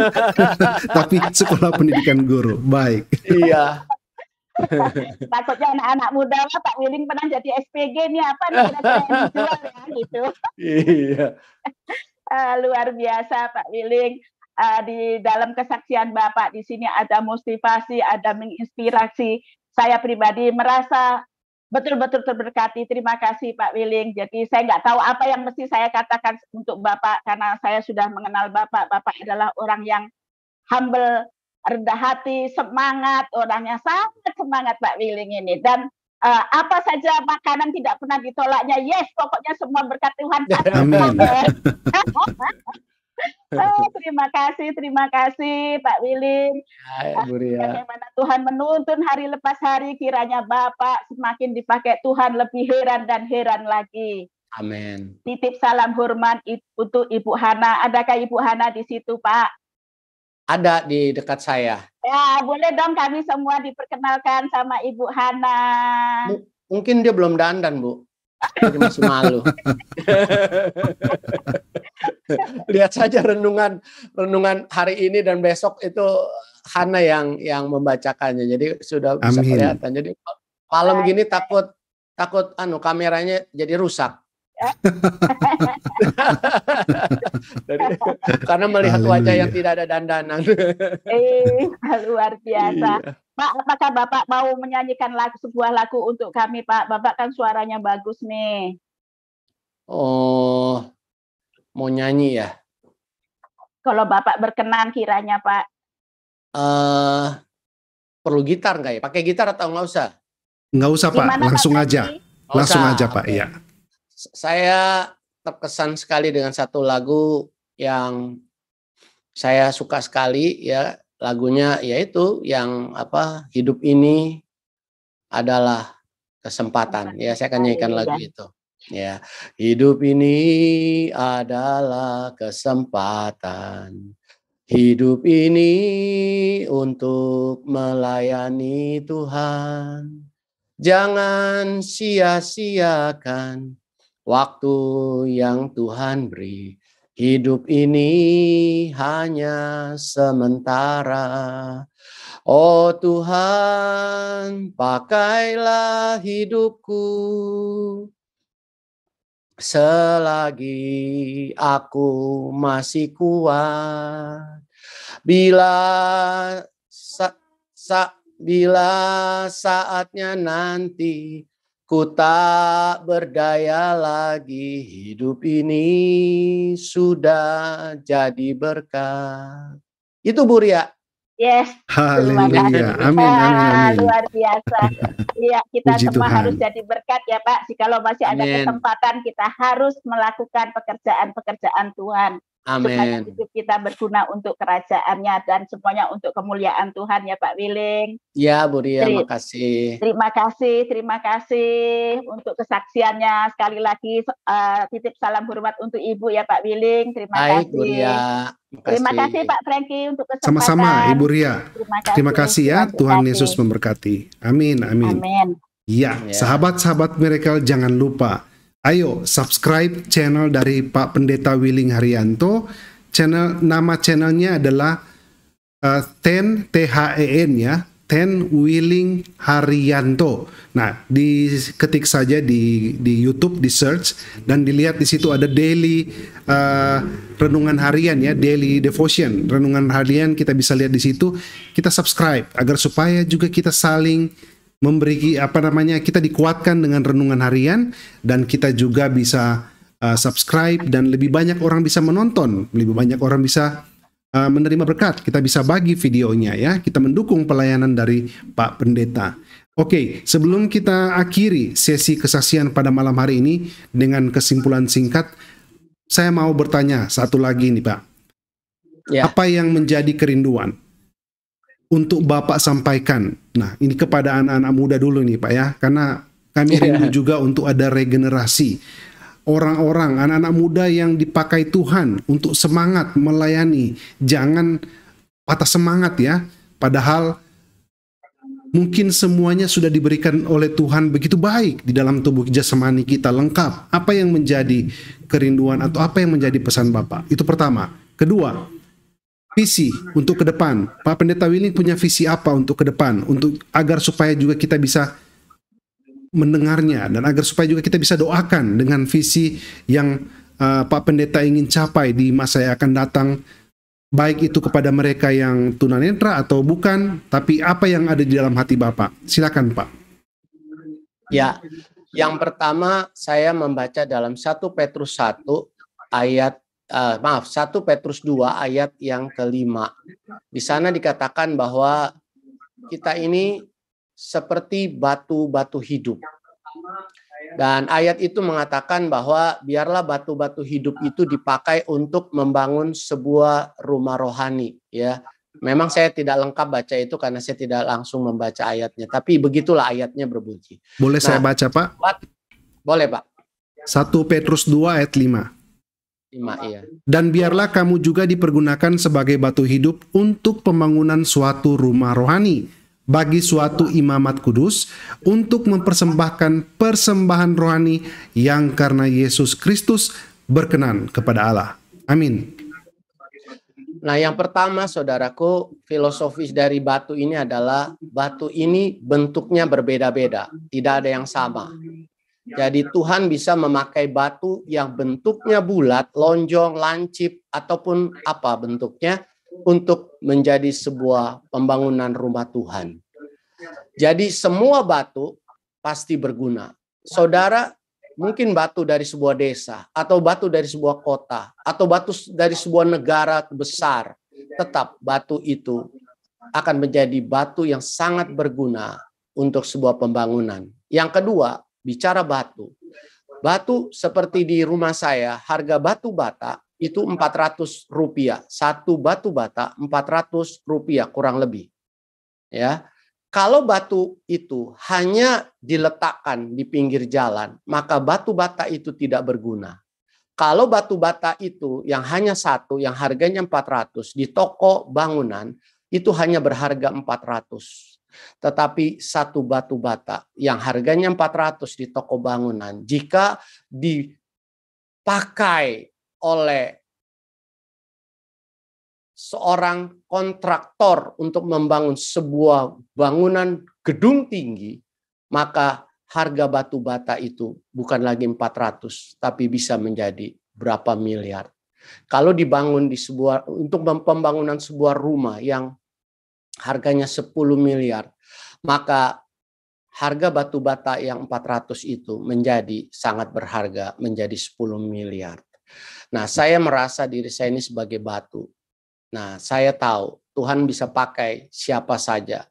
Tapi sekolah pendidikan guru. Baik. Iya. [laughs] Takutnya anak-anak muda lah Pak Wiling pernah jadi SPG ini apa nih kira-kira ya [laughs] gitu. Iya. [laughs] Eh, luar biasa Pak Wiling. Eh, di dalam kesaksian Bapak di sini ada motivasi, ada menginspirasi. Saya pribadi merasa betul-betul terberkati. Terima kasih Pak Wiling. Jadi saya nggak tahu apa yang mesti saya katakan untuk Bapak karena saya sudah mengenal Bapak. Bapak adalah orang yang humble, rendah hati, semangat, orangnya sangat semangat Pak Wiling ini. Dan uh, apa saja makanan tidak pernah ditolaknya. Yes, pokoknya semua berkat Tuhan. [laughs] Amin. [laughs] oh, terima kasih, terima kasih Pak Wilin. Bagaimana Tuhan menuntun hari lepas hari, kiranya Bapak semakin dipakai Tuhan lebih heran dan heran lagi. Amin. Titip salam hormat untuk Ibu Hana. Adakah Ibu Hana di situ, Pak? ada di dekat saya. Ya, boleh dong kami semua diperkenalkan sama Ibu Hana. M mungkin dia belum dandan, Bu. Dia masih malu. [laughs] Lihat saja renungan renungan hari ini dan besok itu Hana yang yang membacakannya. Jadi sudah bisa Amin. kelihatan. Jadi malam gini takut takut anu kameranya jadi rusak. [laughs] Dari, karena melihat Haleluya. wajah yang tidak ada dandanan. [laughs] eh, luar biasa. Iya. Pak, apakah Bapak mau menyanyikan lagu, sebuah lagu untuk kami, Pak? Bapak kan suaranya bagus nih. Oh, mau nyanyi ya? Kalau Bapak berkenan kiranya, Pak. Uh, perlu gitar nggak ya? Pakai gitar atau nggak usah? Nggak usah, Pak. Langsung Pak, aja. Langsung aja, Pak. Okay. Iya saya terkesan sekali dengan satu lagu yang saya suka sekali ya lagunya yaitu yang apa hidup ini adalah kesempatan ya saya akan nyanyikan iya. lagu itu ya hidup ini adalah kesempatan hidup ini untuk melayani Tuhan jangan sia-siakan waktu yang Tuhan beri. Hidup ini hanya sementara. Oh Tuhan, pakailah hidupku selagi aku masih kuat. Bila sa, sa, bila saatnya nanti Ku tak berdaya lagi hidup ini sudah jadi berkat. Itu Buria. Yes. Haleluya. Amin, amin, amin. Luar biasa. Iya, kita semua harus jadi berkat ya Pak. Jikalau masih ada amin. kesempatan kita harus melakukan pekerjaan-pekerjaan Tuhan. Amin. Supaya hidup kita berguna untuk kerajaannya dan semuanya untuk kemuliaan Tuhan ya Pak Wiling. Ya Bu Ria, terima kasih. Terima kasih, terima kasih untuk kesaksiannya. Sekali lagi uh, titip salam hormat untuk Ibu ya Pak Wiling. Terima Hai, kasih. Bu Ria. Terima, terima kasih. Pak Franky untuk kesempatan. Sama-sama Ibu Ria. Terima kasih, terima kasih ya terima kasih. Tuhan Yesus memberkati. Amin, amin. Amin. Ya, ya. sahabat-sahabat Miracle jangan lupa Ayo subscribe channel dari Pak Pendeta Willing Haryanto. Channel nama channelnya adalah uh, Ten T H E N ya. Ten Willing Haryanto. Nah, diketik saja di di YouTube, di search dan dilihat di situ ada daily uh, renungan harian ya, daily devotion, renungan harian kita bisa lihat di situ. Kita subscribe agar supaya juga kita saling memberi apa namanya kita dikuatkan dengan renungan harian dan kita juga bisa uh, subscribe dan lebih banyak orang bisa menonton, lebih banyak orang bisa uh, menerima berkat. Kita bisa bagi videonya ya, kita mendukung pelayanan dari Pak Pendeta. Oke, okay, sebelum kita akhiri sesi kesaksian pada malam hari ini dengan kesimpulan singkat, saya mau bertanya satu lagi nih Pak. Ya. Apa yang menjadi kerinduan untuk Bapak sampaikan. Nah, ini kepada anak-anak muda dulu nih, Pak ya, karena kami iya. rindu juga untuk ada regenerasi orang-orang, anak-anak muda yang dipakai Tuhan untuk semangat melayani. Jangan patah semangat ya, padahal mungkin semuanya sudah diberikan oleh Tuhan begitu baik di dalam tubuh jasmani kita lengkap. Apa yang menjadi kerinduan atau apa yang menjadi pesan Bapak? Itu pertama. Kedua, visi untuk ke depan. Pak Pendeta Willy punya visi apa untuk ke depan untuk agar supaya juga kita bisa mendengarnya dan agar supaya juga kita bisa doakan dengan visi yang uh, Pak Pendeta ingin capai di masa yang akan datang baik itu kepada mereka yang tunanetra atau bukan, tapi apa yang ada di dalam hati Bapak. Silakan, Pak. Ya. Yang pertama saya membaca dalam 1 Petrus 1 ayat uh, maaf 1 Petrus 2 ayat yang kelima. Di sana dikatakan bahwa kita ini seperti batu-batu hidup. Dan ayat itu mengatakan bahwa biarlah batu-batu hidup itu dipakai untuk membangun sebuah rumah rohani, ya. Memang saya tidak lengkap baca itu karena saya tidak langsung membaca ayatnya, tapi begitulah ayatnya berbunyi. Boleh nah, saya baca, Pak? boleh, Pak. 1 Petrus 2 ayat 5. Iya. Dan biarlah kamu juga dipergunakan sebagai batu hidup untuk pembangunan suatu rumah rohani bagi suatu imamat kudus untuk mempersembahkan persembahan rohani yang karena Yesus Kristus berkenan kepada Allah. Amin. Nah, yang pertama saudaraku, filosofis dari batu ini adalah batu ini bentuknya berbeda-beda, tidak ada yang sama. Jadi Tuhan bisa memakai batu yang bentuknya bulat, lonjong, lancip, ataupun apa bentuknya untuk menjadi sebuah pembangunan rumah Tuhan. Jadi semua batu pasti berguna. Saudara, mungkin batu dari sebuah desa, atau batu dari sebuah kota, atau batu dari sebuah negara besar, tetap batu itu akan menjadi batu yang sangat berguna untuk sebuah pembangunan. Yang kedua, bicara batu. Batu seperti di rumah saya, harga batu bata itu 400 rupiah. Satu batu bata 400 rupiah kurang lebih. Ya, kalau batu itu hanya diletakkan di pinggir jalan, maka batu bata itu tidak berguna. Kalau batu bata itu yang hanya satu, yang harganya 400, di toko bangunan, itu hanya berharga 400 tetapi satu batu bata yang harganya 400 di toko bangunan jika dipakai oleh seorang kontraktor untuk membangun sebuah bangunan gedung tinggi maka harga batu bata itu bukan lagi 400 tapi bisa menjadi berapa miliar kalau dibangun di sebuah untuk pembangunan sebuah rumah yang harganya 10 miliar, maka harga batu bata yang 400 itu menjadi sangat berharga, menjadi 10 miliar. Nah, saya merasa diri saya ini sebagai batu. Nah, saya tahu Tuhan bisa pakai siapa saja.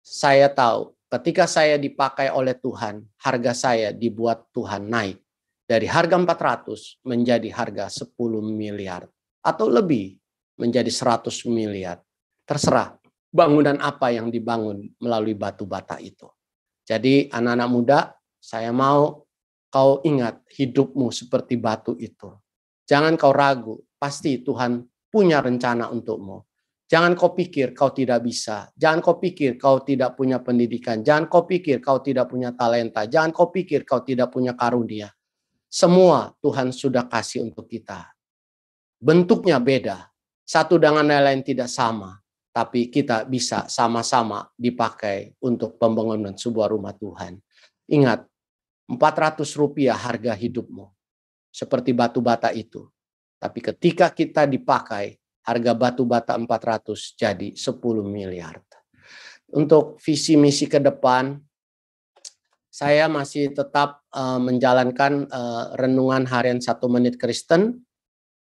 Saya tahu ketika saya dipakai oleh Tuhan, harga saya dibuat Tuhan naik dari harga 400 menjadi harga 10 miliar atau lebih menjadi 100 miliar. Terserah bangunan apa yang dibangun melalui batu bata itu. Jadi anak-anak muda, saya mau kau ingat hidupmu seperti batu itu. Jangan kau ragu, pasti Tuhan punya rencana untukmu. Jangan kau pikir kau tidak bisa. Jangan kau pikir kau tidak punya pendidikan. Jangan kau pikir kau tidak punya talenta. Jangan kau pikir kau tidak punya karunia. Semua Tuhan sudah kasih untuk kita. Bentuknya beda. Satu dengan yang lain tidak sama tapi kita bisa sama-sama dipakai untuk pembangunan sebuah rumah Tuhan. Ingat, 400 rupiah harga hidupmu, seperti batu bata itu. Tapi ketika kita dipakai, harga batu bata 400 jadi 10 miliar. Untuk visi misi ke depan, saya masih tetap uh, menjalankan uh, renungan harian satu menit Kristen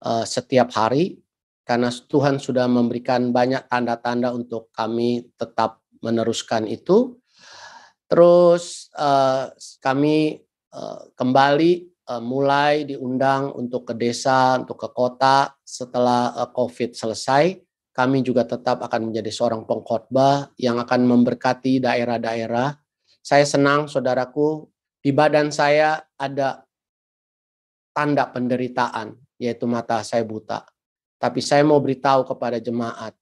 uh, setiap hari karena Tuhan sudah memberikan banyak tanda-tanda untuk kami tetap meneruskan itu. Terus uh, kami uh, kembali uh, mulai diundang untuk ke desa, untuk ke kota setelah uh, COVID selesai. Kami juga tetap akan menjadi seorang pengkhotbah yang akan memberkati daerah-daerah. Saya senang saudaraku, di badan saya ada tanda penderitaan, yaitu mata saya buta tapi saya mau beritahu kepada jemaat,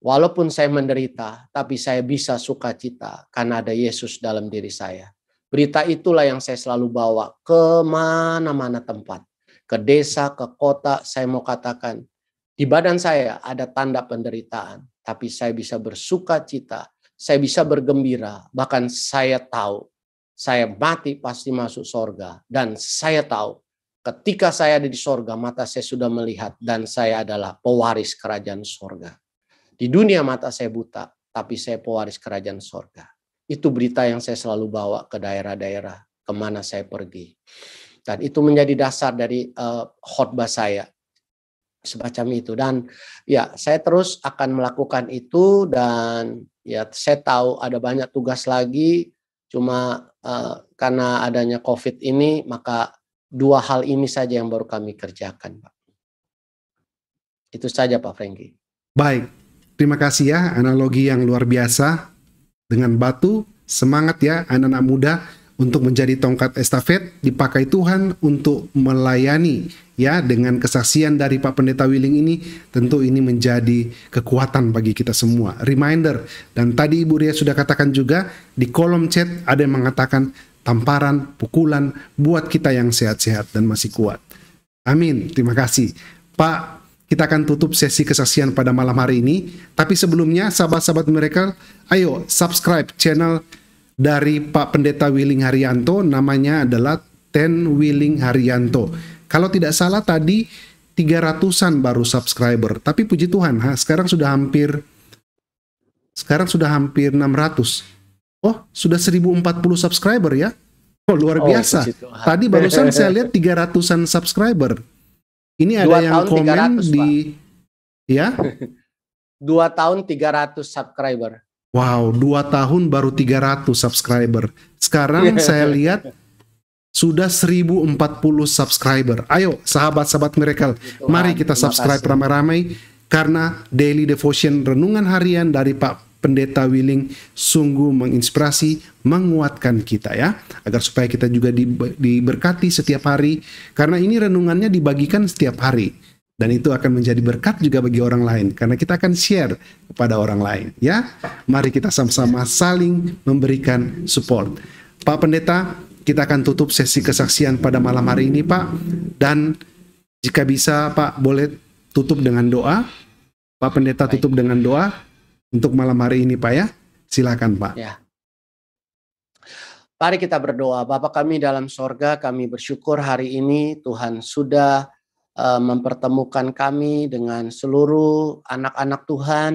walaupun saya menderita, tapi saya bisa sukacita karena ada Yesus dalam diri saya. Berita itulah yang saya selalu bawa ke mana-mana tempat. Ke desa, ke kota, saya mau katakan, di badan saya ada tanda penderitaan, tapi saya bisa bersukacita, saya bisa bergembira, bahkan saya tahu saya mati pasti masuk sorga dan saya tahu ketika saya ada di sorga, mata saya sudah melihat dan saya adalah pewaris kerajaan sorga. Di dunia mata saya buta, tapi saya pewaris kerajaan sorga. Itu berita yang saya selalu bawa ke daerah-daerah kemana saya pergi. Dan itu menjadi dasar dari uh, khotbah saya semacam itu. Dan ya saya terus akan melakukan itu dan ya saya tahu ada banyak tugas lagi. Cuma uh, karena adanya COVID ini maka Dua hal ini saja yang baru kami kerjakan, Pak. Itu saja, Pak Franky. Baik, terima kasih ya analogi yang luar biasa dengan batu. Semangat ya anak-anak muda untuk menjadi tongkat estafet dipakai Tuhan untuk melayani ya dengan kesaksian dari Pak Pendeta Wiling ini tentu ini menjadi kekuatan bagi kita semua reminder dan tadi Ibu Ria sudah katakan juga di kolom chat ada yang mengatakan tamparan, pukulan buat kita yang sehat-sehat dan masih kuat. Amin. Terima kasih. Pak, kita akan tutup sesi kesaksian pada malam hari ini. Tapi sebelumnya, sahabat-sahabat mereka, ayo subscribe channel dari Pak Pendeta Willing Haryanto. Namanya adalah Ten Willing Haryanto. Kalau tidak salah tadi 300-an baru subscriber. Tapi puji Tuhan, ha, sekarang sudah hampir sekarang sudah hampir 600 Oh, sudah 1040 subscriber ya. Oh, luar oh, biasa. Tadi barusan saya lihat 300-an subscriber. Ini Dua ada yang komen 300, di Pak. ya. [laughs] Dua tahun 300 subscriber. Wow, dua tahun baru 300 subscriber. Sekarang [laughs] saya lihat sudah 1040 subscriber. Ayo sahabat-sahabat Miracle, mari kita subscribe ramai-ramai karena Daily Devotion Renungan Harian dari Pak Pendeta Willing sungguh menginspirasi, menguatkan kita ya, agar supaya kita juga diberkati setiap hari karena ini renungannya dibagikan setiap hari dan itu akan menjadi berkat juga bagi orang lain karena kita akan share kepada orang lain ya. Mari kita sama-sama saling memberikan support. Pak Pendeta, kita akan tutup sesi kesaksian pada malam hari ini, Pak. Dan jika bisa, Pak, boleh tutup dengan doa. Pak Pendeta tutup dengan doa untuk malam hari ini Pak ya. Silakan Pak. Ya. Mari kita berdoa. Bapak kami dalam sorga, kami bersyukur hari ini Tuhan sudah eh, mempertemukan kami dengan seluruh anak-anak Tuhan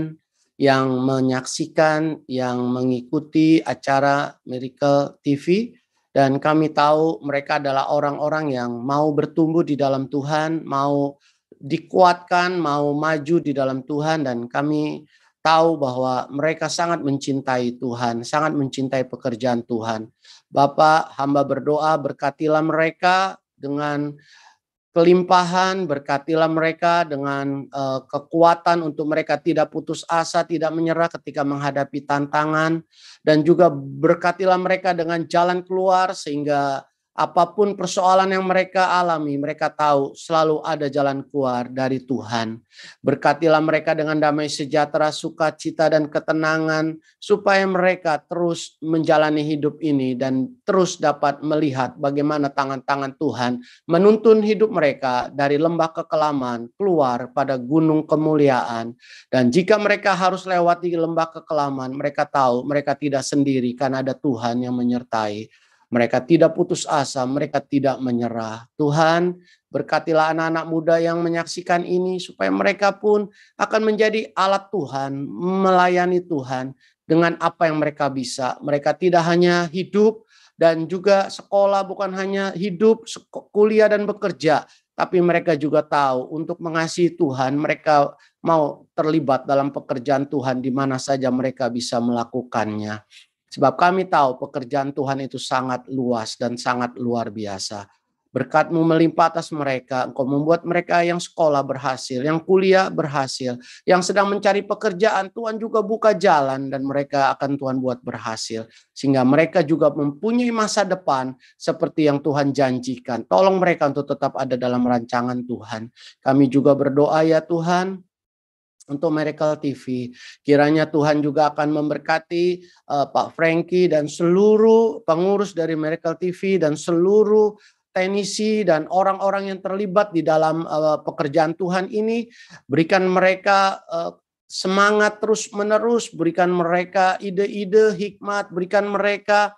yang menyaksikan, yang mengikuti acara Miracle TV. Dan kami tahu mereka adalah orang-orang yang mau bertumbuh di dalam Tuhan, mau dikuatkan, mau maju di dalam Tuhan. Dan kami tahu bahwa mereka sangat mencintai Tuhan, sangat mencintai pekerjaan Tuhan. Bapak, hamba berdoa berkatilah mereka dengan kelimpahan, berkatilah mereka dengan uh, kekuatan untuk mereka tidak putus asa, tidak menyerah ketika menghadapi tantangan dan juga berkatilah mereka dengan jalan keluar sehingga apapun persoalan yang mereka alami, mereka tahu selalu ada jalan keluar dari Tuhan. Berkatilah mereka dengan damai sejahtera, sukacita dan ketenangan supaya mereka terus menjalani hidup ini dan terus dapat melihat bagaimana tangan-tangan Tuhan menuntun hidup mereka dari lembah kekelaman keluar pada gunung kemuliaan. Dan jika mereka harus lewati lembah kekelaman, mereka tahu mereka tidak sendiri karena ada Tuhan yang menyertai. Mereka tidak putus asa, mereka tidak menyerah. Tuhan, berkatilah anak-anak muda yang menyaksikan ini supaya mereka pun akan menjadi alat Tuhan, melayani Tuhan dengan apa yang mereka bisa. Mereka tidak hanya hidup dan juga sekolah bukan hanya hidup, kuliah dan bekerja, tapi mereka juga tahu untuk mengasihi Tuhan, mereka mau terlibat dalam pekerjaan Tuhan di mana saja mereka bisa melakukannya. Sebab kami tahu pekerjaan Tuhan itu sangat luas dan sangat luar biasa. Berkatmu melimpah atas mereka, engkau membuat mereka yang sekolah berhasil, yang kuliah berhasil, yang sedang mencari pekerjaan, Tuhan juga buka jalan dan mereka akan Tuhan buat berhasil. Sehingga mereka juga mempunyai masa depan seperti yang Tuhan janjikan. Tolong mereka untuk tetap ada dalam rancangan Tuhan. Kami juga berdoa ya Tuhan, untuk Miracle TV. Kiranya Tuhan juga akan memberkati uh, Pak Frankie dan seluruh pengurus dari Miracle TV dan seluruh teknisi dan orang-orang yang terlibat di dalam uh, pekerjaan Tuhan ini. Berikan mereka uh, semangat terus-menerus, berikan mereka ide-ide, hikmat, berikan mereka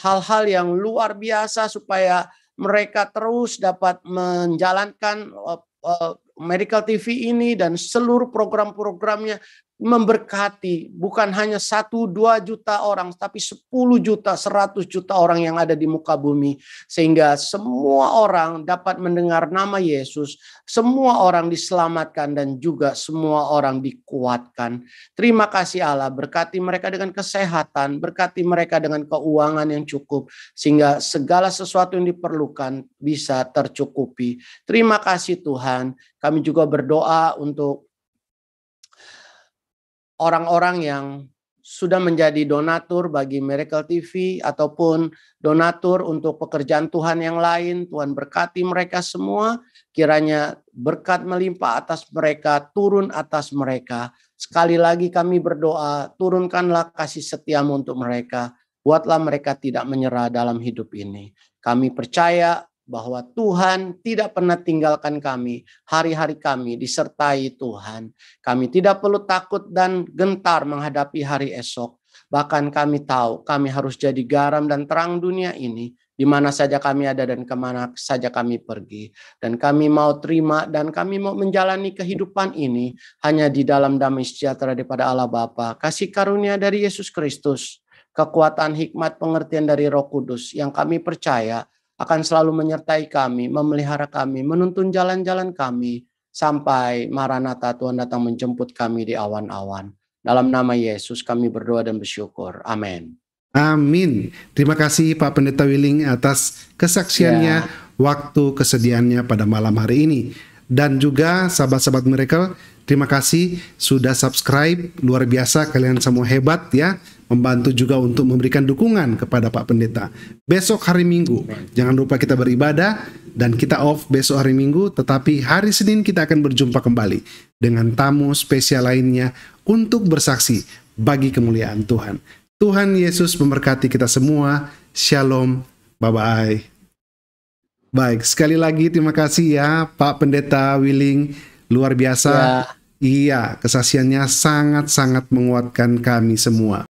hal-hal uh, yang luar biasa supaya mereka terus dapat menjalankan uh, uh, Medical TV ini dan seluruh program-programnya memberkati bukan hanya satu dua juta orang tapi 10 juta 100 juta orang yang ada di muka bumi sehingga semua orang dapat mendengar nama Yesus semua orang diselamatkan dan juga semua orang dikuatkan terima kasih Allah berkati mereka dengan kesehatan berkati mereka dengan keuangan yang cukup sehingga segala sesuatu yang diperlukan bisa tercukupi terima kasih Tuhan kami juga berdoa untuk orang-orang yang sudah menjadi donatur bagi Miracle TV ataupun donatur untuk pekerjaan Tuhan yang lain. Tuhan berkati mereka semua, kiranya berkat melimpah atas mereka, turun atas mereka. Sekali lagi kami berdoa, turunkanlah kasih setiamu untuk mereka. Buatlah mereka tidak menyerah dalam hidup ini. Kami percaya bahwa Tuhan tidak pernah tinggalkan kami. Hari-hari kami disertai Tuhan. Kami tidak perlu takut dan gentar menghadapi hari esok. Bahkan kami tahu kami harus jadi garam dan terang dunia ini. Di mana saja kami ada dan kemana saja kami pergi. Dan kami mau terima dan kami mau menjalani kehidupan ini hanya di dalam damai sejahtera daripada Allah Bapa, Kasih karunia dari Yesus Kristus, kekuatan hikmat pengertian dari roh kudus yang kami percaya akan selalu menyertai kami, memelihara kami, menuntun jalan-jalan kami sampai Maranatha Tuhan datang menjemput kami di awan-awan. Dalam nama Yesus kami berdoa dan bersyukur. Amin. Amin. Terima kasih Pak Pendeta Willing atas kesaksiannya, ya. waktu kesediaannya pada malam hari ini. Dan juga sahabat-sahabat Miracle, terima kasih sudah subscribe. Luar biasa kalian semua hebat ya membantu juga untuk memberikan dukungan kepada Pak Pendeta. Besok hari Minggu, jangan lupa kita beribadah dan kita off besok hari Minggu, tetapi hari Senin kita akan berjumpa kembali dengan tamu spesial lainnya untuk bersaksi bagi kemuliaan Tuhan. Tuhan Yesus memberkati kita semua. Shalom. Bye-bye. Baik, sekali lagi terima kasih ya Pak Pendeta Willing. Luar biasa. Ya. Iya, kesaksiannya sangat-sangat menguatkan kami semua.